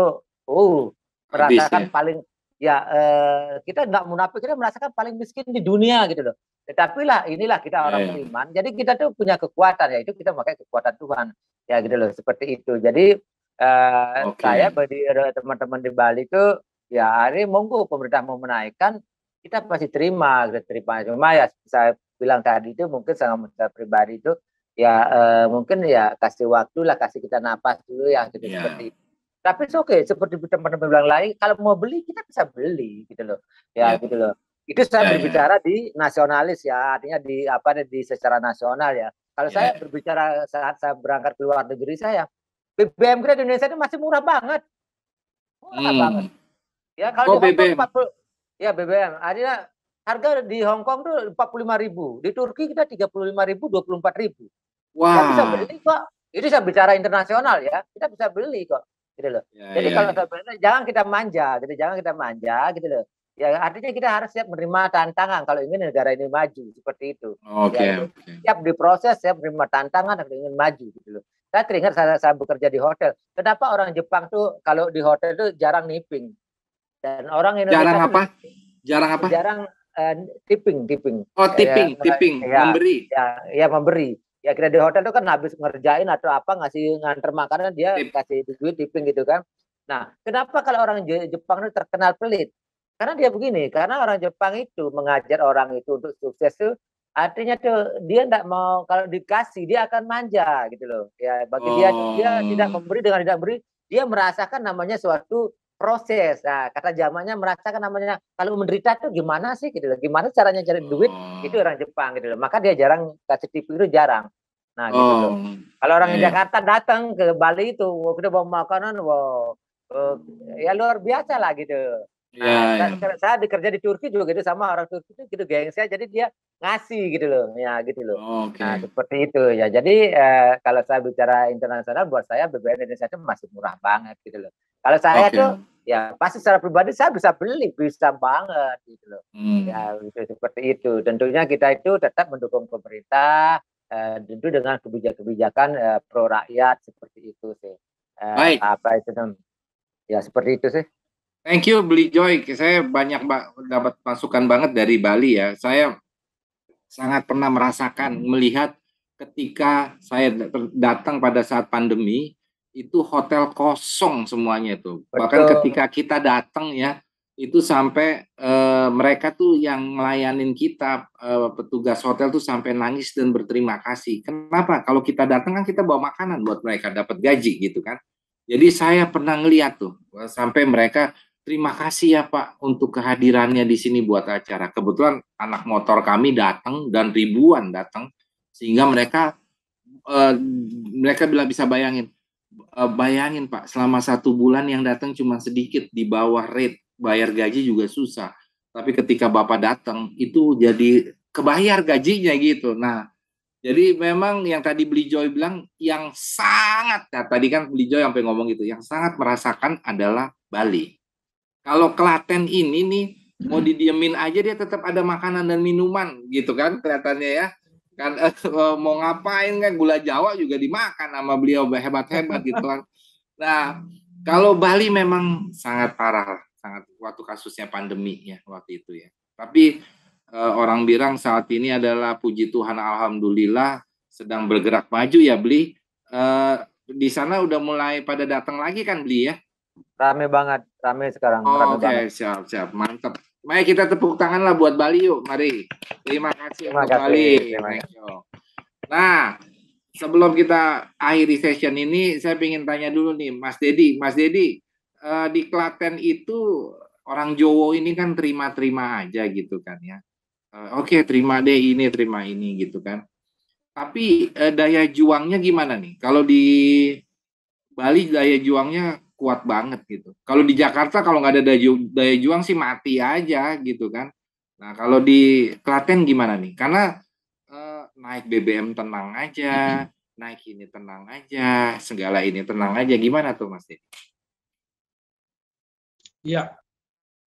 uh merasakan Habis, ya? paling ya eh, kita nggak munafik kita merasakan paling miskin di dunia gitu loh tetapi lah inilah kita orang iya, iya. beriman jadi kita tuh punya kekuatan ya itu kita pakai kekuatan Tuhan ya gitu loh seperti itu jadi eh, okay. saya bagi teman-teman di Bali itu ya hari monggo pemerintah mau menaikkan kita pasti terima kita terima cuma ya saya bilang tadi itu mungkin sama saya pribadi itu ya eh, mungkin ya kasih waktu lah kasih kita napas dulu ya gitu yeah. seperti itu tapi oke okay. seperti teman-teman bilang lain kalau mau beli kita bisa beli gitu loh ya yeah. gitu loh itu saya yeah, iya. berbicara yeah. di nasionalis ya artinya di apa di secara nasional ya kalau yeah. saya iya. berbicara saat saya berangkat ke luar negeri saya BBM kita di Indonesia itu masih murah banget murah hmm. banget ya kalau oh, di BBM. 40, ya BBM artinya harga di Hong Kong tuh empat puluh lima ribu di Turki kita tiga puluh lima ribu dua puluh empat ribu wow. bisa beli kok itu saya bicara internasional ya kita bisa beli kok gitu loh. Ya, Jadi ya, kalau ya. jangan kita manja, gitu jangan kita manja, gitu loh. Ya artinya kita harus siap menerima tantangan kalau ingin negara ini maju seperti itu. Oke. Okay, ya, okay. Siap diproses, siap menerima tantangan kalau ingin maju gitu loh. Saya teringat saya, saya bekerja di hotel. Kenapa orang Jepang tuh kalau di hotel tuh jarang nipping dan orang Indonesia jarang apa? Jarang apa? Jarang uh, tipping, tipping. Oh, ya, tipping, ya, tipping, ya, memberi. Ya, ya memberi ya kira di hotel itu kan habis ngerjain atau apa ngasih nganter makanan dia Tip. kasih duit tipping gitu kan nah kenapa kalau orang Jepang itu terkenal pelit karena dia begini karena orang Jepang itu mengajar orang itu untuk sukses itu artinya tuh dia tidak mau kalau dikasih dia akan manja gitu loh ya bagi oh. dia dia tidak oh. memberi dengan tidak memberi dia merasakan namanya suatu proses. Nah, kata zamannya kan namanya kalau menderita tuh gimana sih gitu loh. Gimana caranya cari duit? Oh. Itu orang Jepang gitu loh. Maka dia jarang kasih tipu itu jarang. Nah, gitu oh. loh. Kalau orang yeah. Iya. Jakarta datang ke Bali itu, kita bawa makanan, wow, eh, hmm. ya luar biasa lah gitu. Ya, nah, ya. Iya. Kan saya dikerja di Turki juga gitu sama orang Turki itu gitu gengsi jadi dia ngasih gitu loh ya gitu loh. Okay. Nah seperti itu ya jadi eh, kalau saya bicara internasional buat saya BBM Indonesia itu masih murah banget gitu loh. Kalau saya okay. tuh ya pasti secara pribadi saya bisa beli bisa banget gitu loh. Hmm. Ya gitu, seperti itu tentunya kita itu tetap mendukung pemerintah eh, tentu dengan kebijakan-kebijakan eh, pro rakyat seperti itu sih. Eh, Baik. Apa itu Ya seperti itu sih. Thank you Beli Joy. Saya banyak dapat masukan banget dari Bali ya. Saya sangat pernah merasakan melihat ketika saya datang pada saat pandemi itu hotel kosong semuanya itu. Bahkan ketika kita datang ya itu sampai e, mereka tuh yang melayanin kita e, petugas hotel tuh sampai nangis dan berterima kasih. Kenapa? Kalau kita datang kan kita bawa makanan buat mereka dapat gaji gitu kan. Jadi saya pernah ngeliat tuh sampai mereka Terima kasih ya Pak untuk kehadirannya di sini buat acara. Kebetulan anak motor kami datang dan ribuan datang sehingga mereka uh, mereka bila bisa bayangin uh, bayangin Pak selama satu bulan yang datang cuma sedikit di bawah rate bayar gaji juga susah. Tapi ketika Bapak datang itu jadi kebayar gajinya gitu. Nah, jadi memang yang tadi Beli Joy bilang yang sangat, ya tadi kan Beli Joy sampai ngomong gitu, yang sangat merasakan adalah Bali. Kalau Klaten ini nih hmm. mau didiemin aja dia tetap ada makanan dan minuman gitu kan kelihatannya ya kan eh, eh, mau ngapain kan gula Jawa juga dimakan sama beliau hebat-hebat gitu kan. Nah kalau Bali memang sangat parah sangat waktu kasusnya pandemi ya waktu itu ya. Tapi eh, orang bilang saat ini adalah puji Tuhan alhamdulillah sedang bergerak maju ya beli. Eh, di sana udah mulai pada datang lagi kan beli ya Rame banget, rame sekarang. Oh, Oke, okay. siap, siap. Mantap. Mari kita tepuk tangan lah buat Bali yuk. Mari. Terima kasih Terima untuk kasih. Bali. Terima kasih. Nah, sebelum kita akhiri session ini, saya ingin tanya dulu nih, Mas Dedi. Mas Dedi, eh, di Klaten itu orang Jowo ini kan terima-terima aja gitu kan ya. Eh, oke, terima deh ini, terima ini gitu kan. Tapi eh, daya juangnya gimana nih? Kalau di Bali daya juangnya kuat banget gitu. Kalau di Jakarta kalau nggak ada daya, daya juang sih mati aja gitu kan. Nah kalau di Klaten gimana nih? Karena eh, naik BBM tenang aja, mm-hmm. naik ini tenang aja, segala ini tenang aja. Gimana tuh Mas Dik? Ya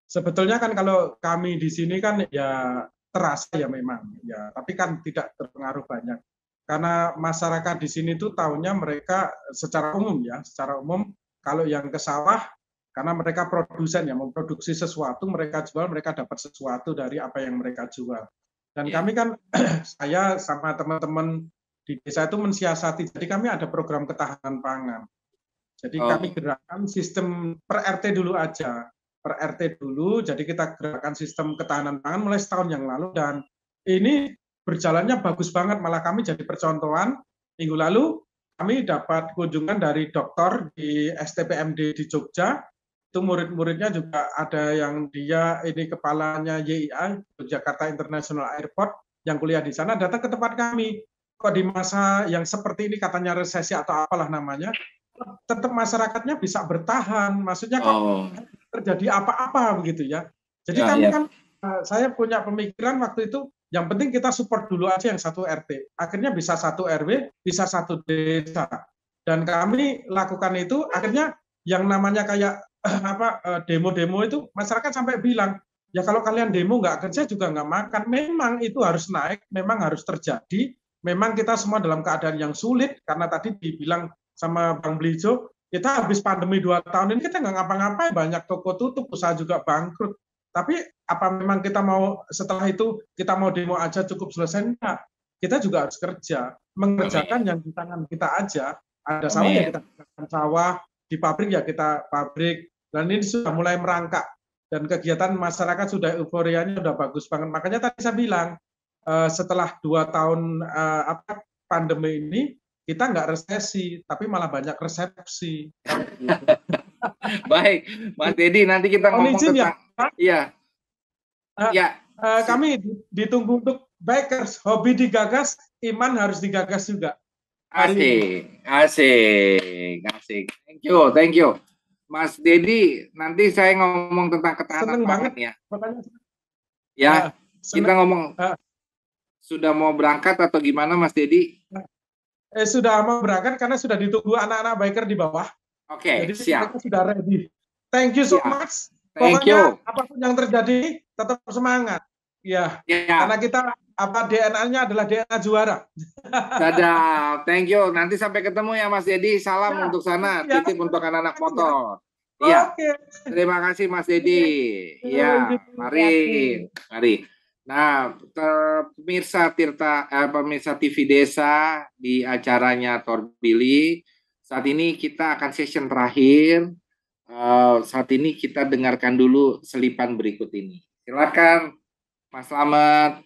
sebetulnya kan kalau kami di sini kan ya terasa ya memang ya, tapi kan tidak terpengaruh banyak karena masyarakat di sini tuh tahunya mereka secara umum ya, secara umum kalau yang ke sawah, karena mereka produsen yang memproduksi sesuatu, mereka jual, mereka dapat sesuatu dari apa yang mereka jual. Dan yeah. kami kan, <clears throat> saya sama teman-teman di desa itu mensiasati. Jadi kami ada program ketahanan pangan. Jadi oh. kami gerakan sistem per RT dulu aja, per RT dulu. Jadi kita gerakan sistem ketahanan pangan mulai setahun yang lalu dan ini berjalannya bagus banget. Malah kami jadi percontohan. Minggu lalu kami dapat kunjungan dari dokter di STPMD di Jogja. Itu murid-muridnya juga ada yang dia ini kepalanya YIA Jakarta International Airport yang kuliah di sana datang ke tempat kami. Kok di masa yang seperti ini katanya resesi atau apalah namanya, tetap masyarakatnya bisa bertahan. Maksudnya kok oh. terjadi apa-apa begitu ya. Jadi ya, kami ya. kan eh, saya punya pemikiran waktu itu yang penting kita support dulu aja yang satu RT. Akhirnya bisa satu RW, bisa satu desa. Dan kami lakukan itu akhirnya yang namanya kayak <clears throat> apa eh, demo-demo itu masyarakat sampai bilang ya kalau kalian demo nggak kerja juga nggak makan. Memang itu harus naik, memang harus terjadi. Memang kita semua dalam keadaan yang sulit karena tadi dibilang sama Bang Blijo kita habis pandemi dua tahun ini kita nggak ngapa-ngapain banyak toko tutup usaha juga bangkrut tapi apa memang kita mau setelah itu kita mau demo aja cukup selesai? Enggak. Kita juga harus kerja, mengerjakan Amin. yang di tangan kita aja. Ada sawah ya kita kerjakan sawah, di pabrik ya kita pabrik. Dan ini sudah mulai merangkak dan kegiatan masyarakat sudah euforianya sudah bagus banget. Makanya tadi saya bilang eh, setelah dua tahun eh, apa pandemi ini kita nggak resesi, tapi malah banyak resepsi. <laughs> Baik, Mas Dedi, nanti kita oh, ngomong ya. tentang... ya, Iya. Uh, Uh, kami ditunggu untuk bikers, hobi digagas, iman harus digagas juga. Asik, asik, asik. Thank you, thank you. Mas Dedi, nanti saya ngomong tentang ketahanan Seneng banget ya. Ya, uh, kita ngomong uh, sudah mau berangkat atau gimana Mas Dedi? Eh sudah mau berangkat karena sudah ditunggu anak-anak biker di bawah. Oke, okay, siap. sudah ready. Thank you so yeah. much. Thank Pokoknya apapun yang terjadi tetap semangat. Ya, ya. karena kita apa DNA-nya adalah DNA juara. Dadah, thank you. Nanti sampai ketemu ya Mas Dedi. Salam ya. untuk sana, ya. titip untuk anak-anak iya. motor. Iya. Okay. Terima kasih Mas Dedi. Ya, mari. Mari. Nah, pemirsa Tirta eh, pemirsa TV Desa di acaranya Torbili, saat ini kita akan session terakhir Eh, saat ini kita dengarkan dulu selipan berikut ini. Silakan Mas Slamet.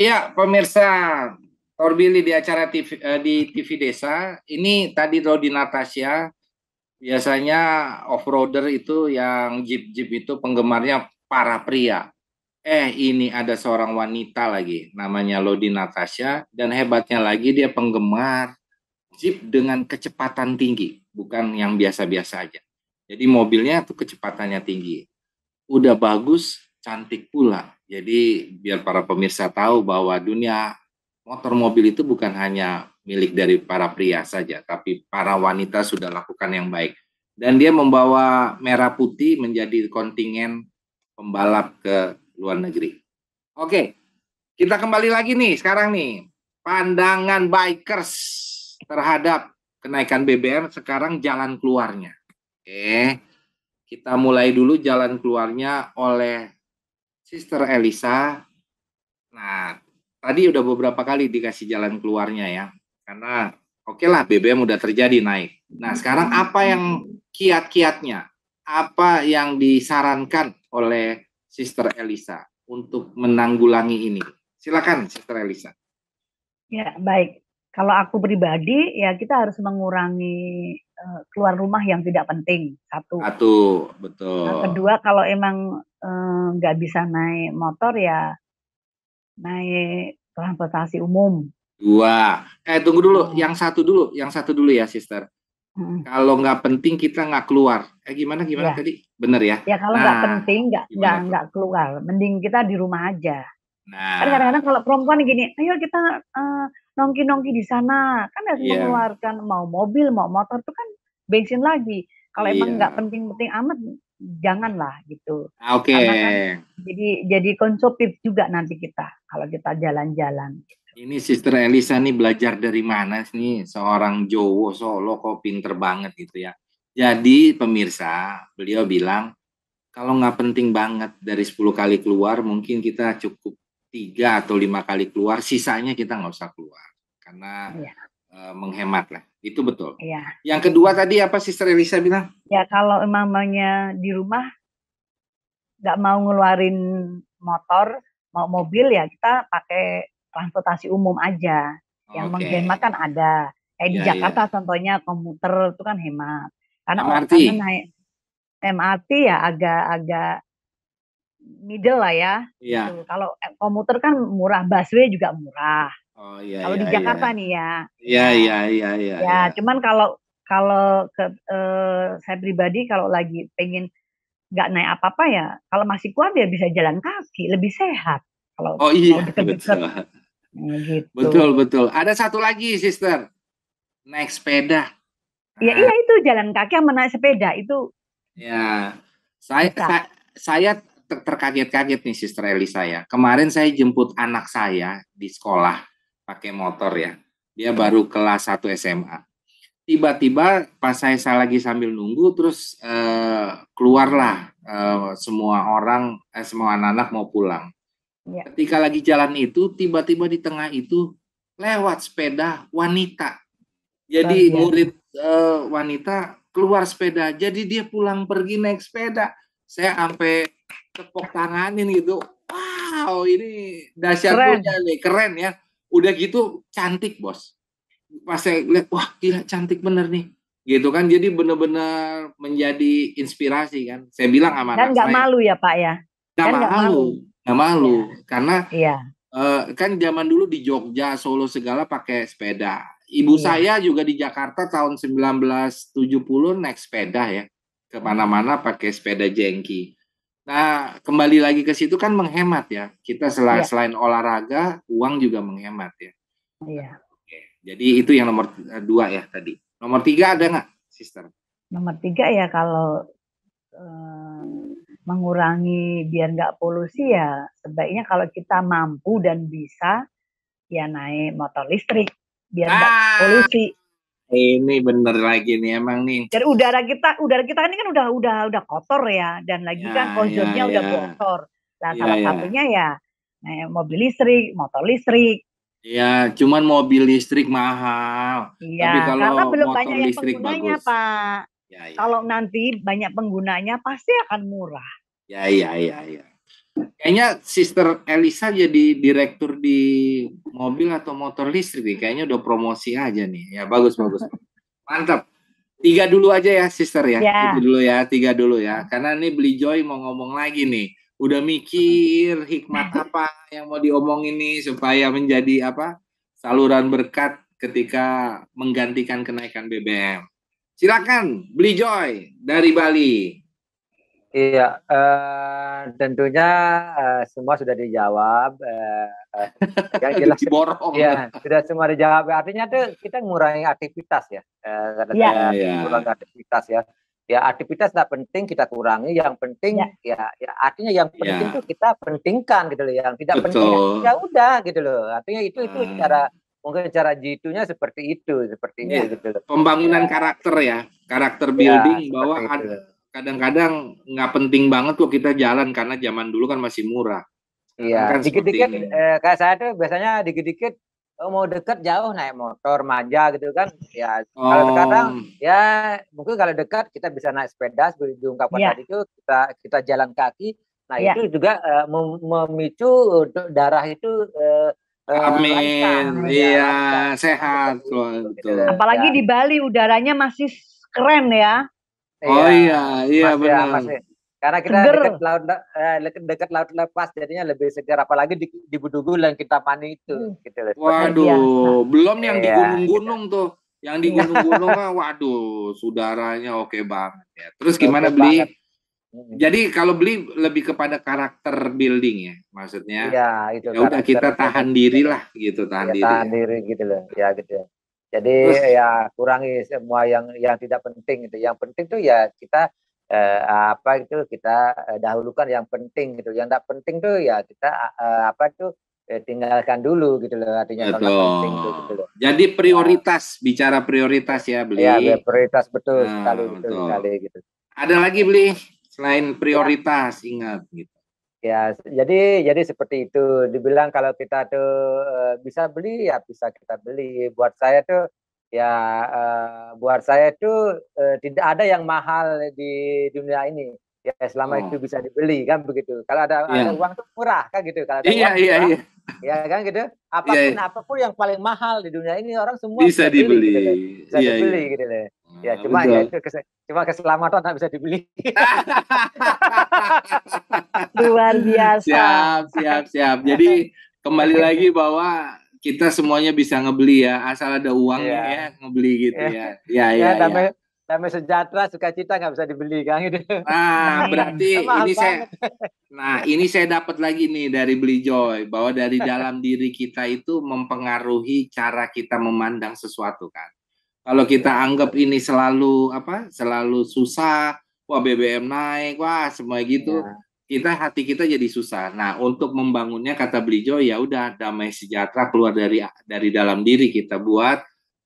Iya, pemirsa Torbili di acara TV, eh, di TV Desa. Ini tadi Rodi Natasha. Biasanya off-roader itu yang jeep-jeep itu penggemarnya para pria. Eh, ini ada seorang wanita lagi, namanya Lodi Natasha. Dan hebatnya lagi dia penggemar jeep dengan kecepatan tinggi. Bukan yang biasa-biasa aja. Jadi mobilnya tuh kecepatannya tinggi. Udah bagus, cantik pula. Jadi biar para pemirsa tahu bahwa dunia motor mobil itu bukan hanya milik dari para pria saja, tapi para wanita sudah lakukan yang baik. Dan dia membawa merah putih menjadi kontingen pembalap ke luar negeri. Oke, kita kembali lagi nih sekarang nih. Pandangan bikers terhadap kenaikan BBM sekarang jalan keluarnya. Oke. Kita mulai dulu jalan keluarnya oleh Sister Elisa. Nah, tadi udah beberapa kali dikasih jalan keluarnya ya. Karena oke okay lah BBM udah terjadi naik. Nah, sekarang apa yang kiat-kiatnya? Apa yang disarankan oleh Sister Elisa untuk menanggulangi ini? Silakan Sister Elisa. Ya, baik kalau aku pribadi ya kita harus mengurangi uh, keluar rumah yang tidak penting satu satu betul nah, kedua kalau emang eh, nggak uh, bisa naik motor ya naik transportasi umum dua eh tunggu dulu hmm. yang satu dulu yang satu dulu ya sister hmm. kalau nggak penting kita nggak keluar eh gimana gimana ya. tadi bener ya ya kalau nggak nah, penting nggak nggak nggak keluar mending kita di rumah aja nah. kadang-kadang kalau perempuan gini ayo kita uh, nongki-nongki di sana kan harus yeah. mengeluarkan mau mobil mau motor tuh kan bensin lagi kalau iya. emang nggak penting-penting amat janganlah gitu ah, oke okay. kan jadi jadi konsumtif juga nanti kita kalau kita jalan-jalan ini Sister Elisa nih belajar dari mana nih seorang Jowo Solo kok pinter banget gitu ya jadi pemirsa beliau bilang kalau nggak penting banget dari 10 kali keluar mungkin kita cukup tiga atau lima kali keluar, sisanya kita nggak usah keluar karena ya. uh, menghemat lah. Itu betul. Ya. Yang kedua tadi apa Sister Elisa bilang? Ya kalau mamanya di rumah nggak mau ngeluarin motor, mau mobil ya kita pakai transportasi umum aja. Yang okay. menghemat kan ada. eh, di iya, Jakarta ya. contohnya komuter itu kan hemat. Karena MRT. naik MRT ya agak-agak middle lah ya. Iya. Gitu. Kalau eh, komuter kan murah, busway juga murah. Oh iya. Kalau iya, di iya. Jakarta iya. nih ya. Iya nah, iya iya iya. Ya, iya. cuman kalau kalau ke uh, saya pribadi kalau lagi pengen nggak naik apa-apa ya, kalau masih kuat ya bisa jalan kaki, lebih sehat. Kalau Oh iya, betul. Nah, gitu. Betul betul. Ada satu lagi, Sister. Naik sepeda. Ya nah. iya itu jalan kaki yang naik sepeda itu. Ya. Saya, saya saya terkaget-kaget nih Sister Elisa ya. Kemarin saya jemput anak saya di sekolah pakai motor ya. Dia baru kelas 1 SMA. Tiba-tiba pas saya lagi sambil nunggu terus eh, keluarlah eh, semua orang eh, semua anak-anak mau pulang. Ya. Ketika lagi jalan itu tiba-tiba di tengah itu lewat sepeda wanita. Jadi murid eh, wanita keluar sepeda. Jadi dia pulang pergi naik sepeda saya sampai tepok tanganin gitu. Wow, ini dahsyat punya nih, keren ya. Udah gitu cantik, Bos. Pas saya lihat, wah gila cantik bener nih. Gitu kan, jadi bener-bener menjadi inspirasi kan. Saya bilang sama Dan nggak malu ya Pak ya? Nggak malu. malu. Nggak malu, ya. karena ya. Uh, kan zaman dulu di Jogja, Solo segala pakai sepeda. Ibu ya. saya juga di Jakarta tahun 1970 naik sepeda ya kemana-mana pakai sepeda jengki. Nah, kembali lagi ke situ kan menghemat ya. Kita selain, ya. selain olahraga, uang juga menghemat ya. Iya. Oke. Jadi itu yang nomor eh, dua ya tadi. Nomor tiga ada nggak, sister? Nomor tiga ya kalau eh, mengurangi biar nggak polusi ya sebaiknya kalau kita mampu dan bisa ya naik motor listrik biar nggak ah. polusi ini bener lagi nih emang nih. Jadi udara kita, udara kita ini kan udah udah udah kotor ya, dan lagi ya, kan ozonnya ya, udah ya. kotor. Nah ya, salah ya. satunya ya eh, mobil listrik, motor listrik. Iya, cuman mobil listrik mahal. Iya, Tapi kalau karena belum motor banyak listrik yang penggunanya, bagus. Pak. Ya, ya. Kalau nanti banyak penggunanya pasti akan murah. Ya, iya, iya, iya. Kayaknya Sister Elisa jadi direktur di mobil atau motor listrik nih. Kayaknya udah promosi aja nih. Ya bagus bagus. Mantap. Tiga dulu aja ya Sister ya. Yeah. Tiga dulu ya, tiga dulu ya. Karena nih Beli Joy mau ngomong lagi nih. Udah mikir hikmat apa yang mau diomongin nih supaya menjadi apa? saluran berkat ketika menggantikan kenaikan BBM. Silakan Beli Joy dari Bali. Iya, uh, tentunya uh, semua sudah dijawab. Uh, yang <laughs> jelas, ya, sudah semua dijawab. Artinya tuh kita mengurangi aktivitas ya, uh, yeah. ya, yeah. aktivitas ya. Ya aktivitas tidak penting kita kurangi. Yang penting yeah. ya, ya artinya yang iya. penting itu kita pentingkan gitu loh. Yang tidak ya, Betul. penting ya udah gitu loh. Artinya itu itu hmm. cara mungkin cara jitunya seperti itu, seperti iya. itu gitu loh. Pembangunan iya. karakter ya, karakter building bahwa ada kadang-kadang nggak penting banget kok kita jalan karena zaman dulu kan masih murah. Iya, kan dikit-dikit eh, kayak saya tuh biasanya dikit-dikit oh, mau dekat jauh naik motor maja gitu kan ya oh. kalau sekarang ya mungkin kalau dekat kita bisa naik sepeda seperti diungkapkan yeah. tadi iya. itu kita kita jalan kaki nah yeah. itu juga uh, mem memicu darah itu Eh, eh Amin, iya, iya sehat. Betul, betul. Gitu. Apalagi di Bali udaranya masih keren ya. Oh iya, iya, iya mas, ya, benar. Ya, Karena kita seger. dekat laut eh, dekat laut lepas jadinya lebih segar apalagi di, di Budugu yang kita panen itu hmm. gitu Waduh, ya. belum yang di iya, gunung-gunung gitu. tuh. Yang di iya. gunung-gunung waduh, saudaranya oke okay banget ya. Terus gimana beli? Banget. Hmm. Jadi kalau beli lebih kepada karakter building ya, maksudnya. Ya itu. Ya udah kita tahan diri lah gitu, tahan ya, diri. Tahan ya. diri gitu loh, gitu ya gitu. Jadi ya kurangi semua yang yang tidak penting itu. Yang penting tuh ya kita eh, apa itu kita eh, dahulukan yang penting gitu. Yang tidak penting tuh ya kita eh, apa itu eh, tinggalkan dulu gitu loh artinya penting gitu loh. Jadi nah. prioritas bicara prioritas ya beli. Ya prioritas betul nah, sekali betul sekali gitu. Ada lagi beli selain prioritas ya. ingat gitu. Ya, jadi jadi seperti itu. Dibilang kalau kita tuh eh, bisa beli ya bisa kita beli. Buat saya tuh ya eh, buat saya tuh eh, tidak ada yang mahal di dunia ini. Ya selama oh. itu bisa dibeli kan begitu. Kalau ada, yeah. ada uang tuh murah kan gitu. Iya iya iya. uang iya, iya. ya kan gitu. Iya, apapun yeah, yeah. apapun yang paling mahal di dunia ini orang semua bisa, bisa dibeli, Gitu, bisa yeah, dibeli gitu. loh. Ya, ah, cuma ya cuma keselamatan tak bisa dibeli. <laughs> Luar biasa. Siap, siap, siap. Jadi kembali lagi bahwa kita semuanya bisa ngebeli ya, asal ada uangnya ya, ngebeli gitu ya. Ya, ya. ya, ya, damai, sejahtera, sukacita nggak bisa dibeli kan gitu. Nah, berarti <laughs> ini saya Nah, ini saya dapat lagi nih dari Beli Joy bahwa dari <laughs> dalam diri kita itu mempengaruhi cara kita memandang sesuatu kan. Kalau kita anggap ini selalu apa? Selalu susah, wah BBM naik, wah semua gitu. Ya. Kita hati kita jadi susah. Nah, untuk membangunnya kata Belijo ya udah damai sejahtera keluar dari dari dalam diri kita buat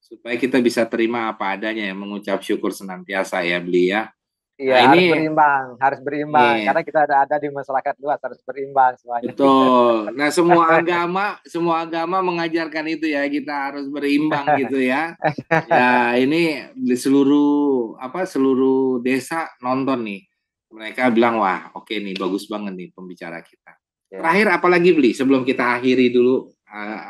supaya kita bisa terima apa adanya ya, mengucap syukur senantiasa ya Bli ya. Iya, nah, harus ini, berimbang, harus berimbang yeah. karena kita ada ada di masyarakat luas harus berimbang semuanya. Betul. <laughs> Nah, semua agama, semua agama mengajarkan itu ya, kita harus berimbang <laughs> gitu ya. Ya, ini di seluruh apa seluruh desa nonton nih. Mereka bilang, "Wah, oke nih, bagus banget nih pembicara kita." Yeah. Terakhir apalagi beli sebelum kita akhiri dulu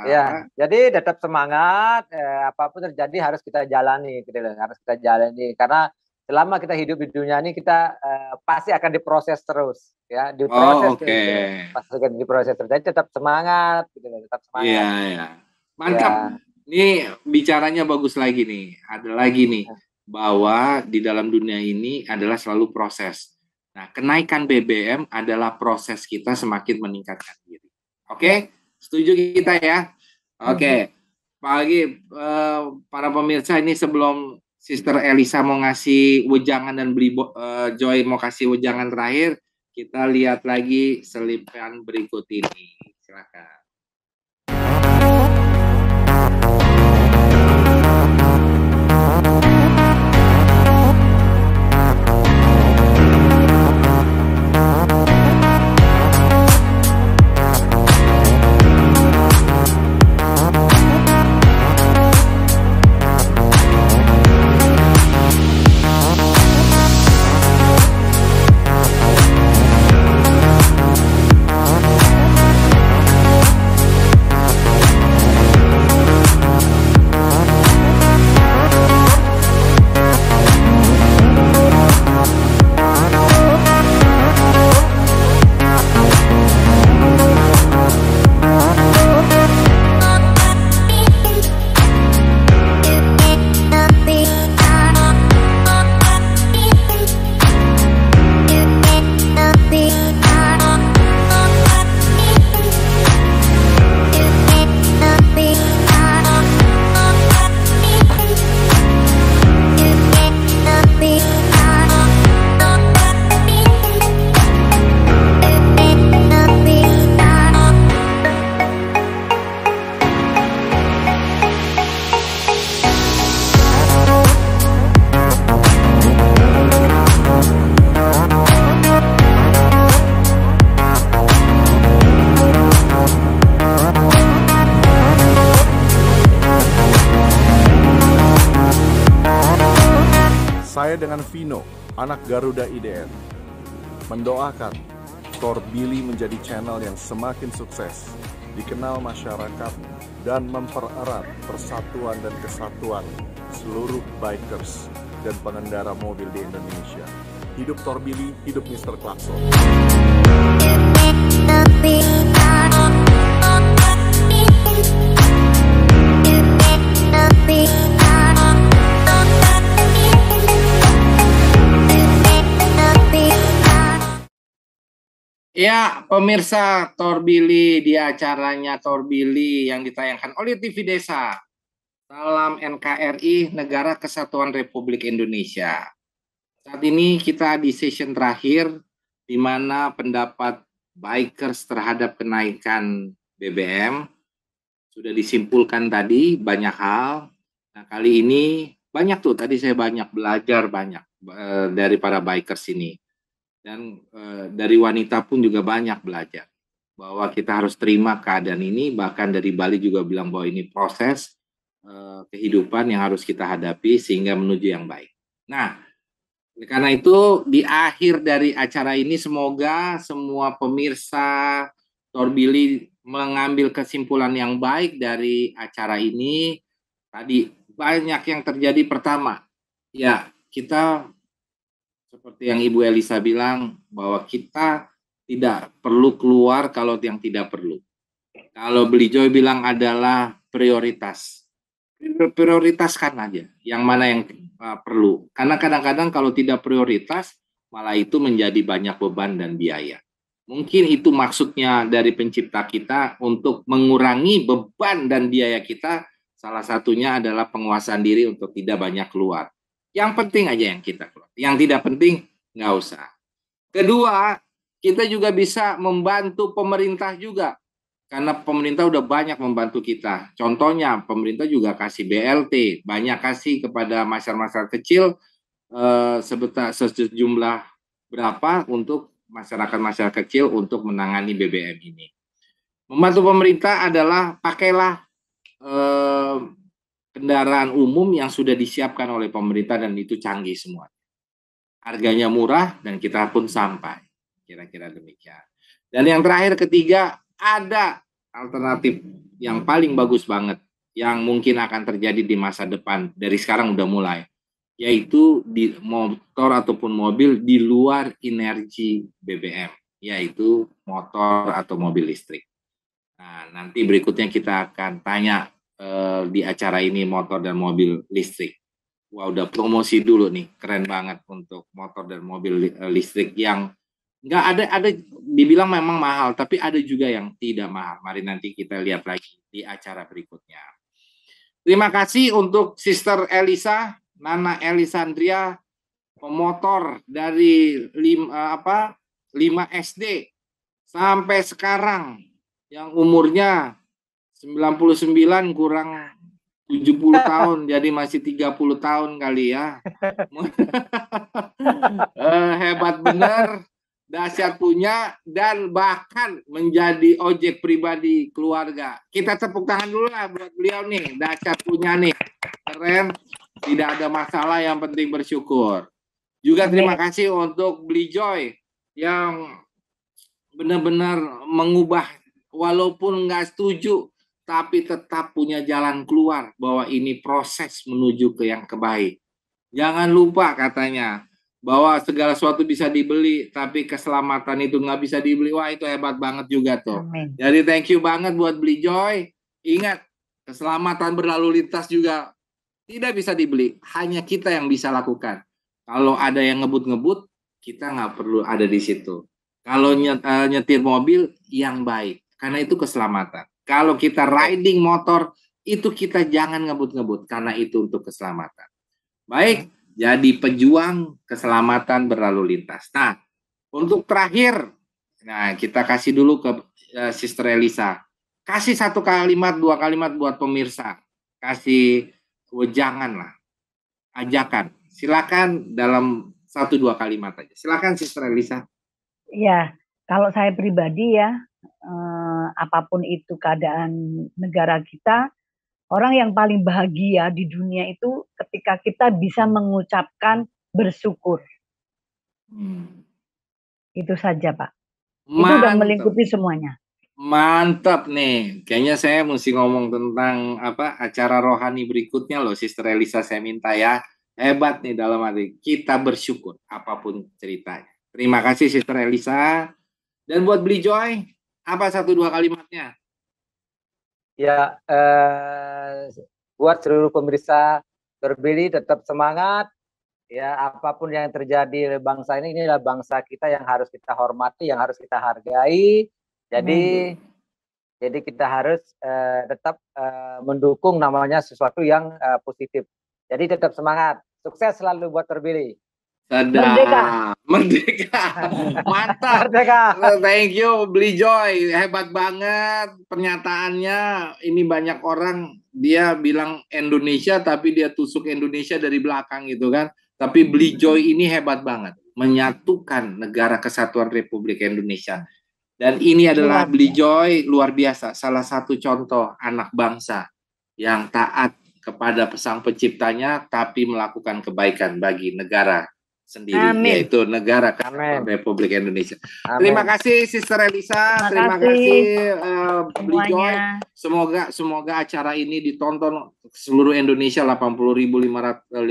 ya, jadi tetap semangat. Eh, apapun terjadi harus kita jalani, gitu, harus kita jalani. Karena selama kita hidup di dunia ini kita uh, pasti akan diproses terus ya diproses oh, okay. terus pasti akan diproses terus jadi tetap semangat gitu kan, tetap semangat iya ya mantap ya. ini bicaranya bagus lagi nih ada lagi nih ya. bahwa di dalam dunia ini adalah selalu proses nah kenaikan BBM adalah proses kita semakin meningkatkan diri oke okay? setuju kita ya oke okay. -hmm. pagi eh, para pemirsa ini sebelum Sister Elisa mau ngasih wejangan dan beli uh, Joy mau kasih wejangan terakhir, kita lihat lagi selipan berikut ini. Silakan. anak Garuda IDN, mendoakan Billy menjadi channel yang semakin sukses, dikenal masyarakat, dan mempererat persatuan dan kesatuan seluruh bikers dan pengendara mobil di Indonesia. Hidup Billy, hidup Mr. Klakson. Ya, pemirsa Torbili di acaranya Torbili yang ditayangkan oleh TV Desa. dalam NKRI Negara Kesatuan Republik Indonesia. Saat ini kita di session terakhir di mana pendapat bikers terhadap kenaikan BBM sudah disimpulkan tadi banyak hal. Nah, kali ini banyak tuh tadi saya banyak belajar banyak eh, dari para bikers ini dan e, dari wanita pun juga banyak belajar bahwa kita harus terima keadaan ini bahkan dari Bali juga bilang bahwa ini proses e, kehidupan yang harus kita hadapi sehingga menuju yang baik. Nah, karena itu di akhir dari acara ini semoga semua pemirsa Torbili mengambil kesimpulan yang baik dari acara ini. Tadi banyak yang terjadi pertama. Ya, kita seperti yang Ibu Elisa bilang bahwa kita tidak perlu keluar kalau yang tidak perlu. Kalau Beli Joy bilang adalah prioritas. Prioritaskan aja yang mana yang eh, perlu. Karena kadang-kadang kalau tidak prioritas malah itu menjadi banyak beban dan biaya. Mungkin itu maksudnya dari pencipta kita untuk mengurangi beban dan biaya kita. Salah satunya adalah penguasaan diri untuk tidak banyak keluar. Yang penting aja yang kita keluar. Yang tidak penting nggak usah. Kedua, kita juga bisa membantu pemerintah juga. Karena pemerintah udah banyak membantu kita. Contohnya, pemerintah juga kasih BLT, banyak kasih kepada masyarakat masyarakat kecil eh, sejumlah berapa untuk masyarakat-masyarakat kecil untuk menangani BBM ini. Membantu pemerintah adalah pakailah eh, kendaraan umum yang sudah disiapkan oleh pemerintah dan itu canggih semua. Harganya murah dan kita pun sampai. Kira-kira demikian. Dan yang terakhir ketiga, ada alternatif yang paling bagus banget yang mungkin akan terjadi di masa depan dari sekarang udah mulai yaitu di motor ataupun mobil di luar energi BBM yaitu motor atau mobil listrik. Nah, nanti berikutnya kita akan tanya uh, di acara ini motor dan mobil listrik. Wah udah promosi dulu nih, keren banget untuk motor dan mobil eh, listrik yang nggak ada ada dibilang memang mahal, tapi ada juga yang tidak mahal. Mari nanti kita lihat lagi di acara berikutnya. Terima kasih untuk Sister Elisa, Nana Elisandria, pemotor dari lim, eh, apa 5 SD sampai sekarang yang umurnya 99 kurang 70 <laughs> tahun jadi masih 30 tahun kali ya. <laughs> Eh, hebat benar, dahsyat punya dan bahkan menjadi ojek pribadi keluarga. Kita tepuk tangan dulu lah buat beliau nih, dahsyat punya nih. Keren, tidak ada masalah yang penting bersyukur. Juga terima kasih untuk Beli Joy yang benar-benar mengubah walaupun nggak setuju tapi tetap punya jalan keluar bahwa ini proses menuju ke yang kebaik. Jangan lupa katanya bahwa segala sesuatu bisa dibeli, tapi keselamatan itu nggak bisa dibeli. Wah itu hebat banget juga tuh. Amin. Jadi thank you banget buat beli Joy. Ingat keselamatan berlalu lintas juga tidak bisa dibeli, hanya kita yang bisa lakukan. Kalau ada yang ngebut-ngebut, kita nggak perlu ada di situ. Kalau eh, nyetir mobil yang baik, karena itu keselamatan. Kalau kita riding motor, itu kita jangan ngebut-ngebut karena itu untuk keselamatan. Baik, jadi pejuang keselamatan berlalu lintas. Nah, untuk terakhir, nah kita kasih dulu ke uh, Sister Elisa. Kasih satu kalimat, dua kalimat buat pemirsa. Kasih wejangan lah. Ajakan. Silakan dalam satu dua kalimat aja. Silakan Sister Elisa. Iya, kalau saya pribadi ya eh, apapun itu keadaan negara kita, orang yang paling bahagia di dunia itu ketika kita bisa mengucapkan bersyukur. Hmm. Itu saja, Pak. Mantap. Itu udah melingkupi semuanya. Mantap nih. Kayaknya saya mesti ngomong tentang apa acara rohani berikutnya loh, Sister Elisa saya minta ya. Hebat nih dalam arti kita bersyukur apapun ceritanya. Terima kasih Sister Elisa. Dan buat beli Joy, apa satu dua kalimatnya? Ya, eh, buat seluruh pemirsa terpilih tetap semangat. Ya, apapun yang terjadi bangsa ini, inilah bangsa kita yang harus kita hormati, yang harus kita hargai. Jadi, hmm. jadi kita harus eh, tetap eh, mendukung namanya sesuatu yang eh, positif. Jadi tetap semangat. Sukses selalu buat terpilih. Sadar. Merdeka. Merdeka. <laughs> Mantap. Merdeka. Thank you Beli Joy. Hebat banget pernyataannya. Ini banyak orang dia bilang Indonesia tapi dia tusuk Indonesia dari belakang gitu kan. Tapi Beli Joy ini hebat banget menyatukan negara kesatuan Republik Indonesia. Dan ini adalah Beli Joy luar biasa, salah satu contoh anak bangsa yang taat kepada pesan penciptanya tapi melakukan kebaikan bagi negara sendiri Amin. yaitu negara Amin. Republik Indonesia. Amin. Terima kasih Sister Elisa, terima, kasih, kasih uh, Joy. Semoga semoga acara ini ditonton seluruh Indonesia 80.500-an uh,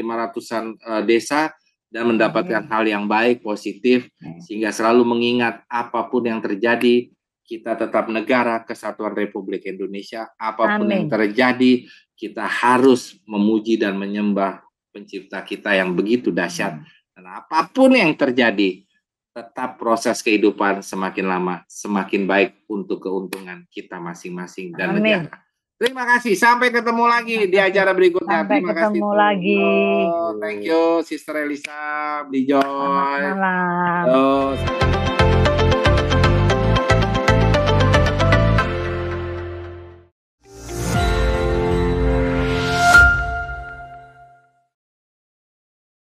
eh, desa dan mendapatkan Amin. hal yang baik, positif Amin. sehingga selalu mengingat apapun yang terjadi kita tetap negara kesatuan Republik Indonesia. Apapun Amin. yang terjadi kita harus memuji dan menyembah pencipta kita yang begitu dahsyat. Dan apapun yang terjadi, tetap proses kehidupan semakin lama semakin baik untuk keuntungan kita masing-masing dan Amin. negara. Terima kasih. Sampai ketemu lagi di acara berikutnya. Sampai Terima ketemu kasih. lagi. Oh, thank you, Sister Elisa, Bli Joy. Selamat malam. Oh,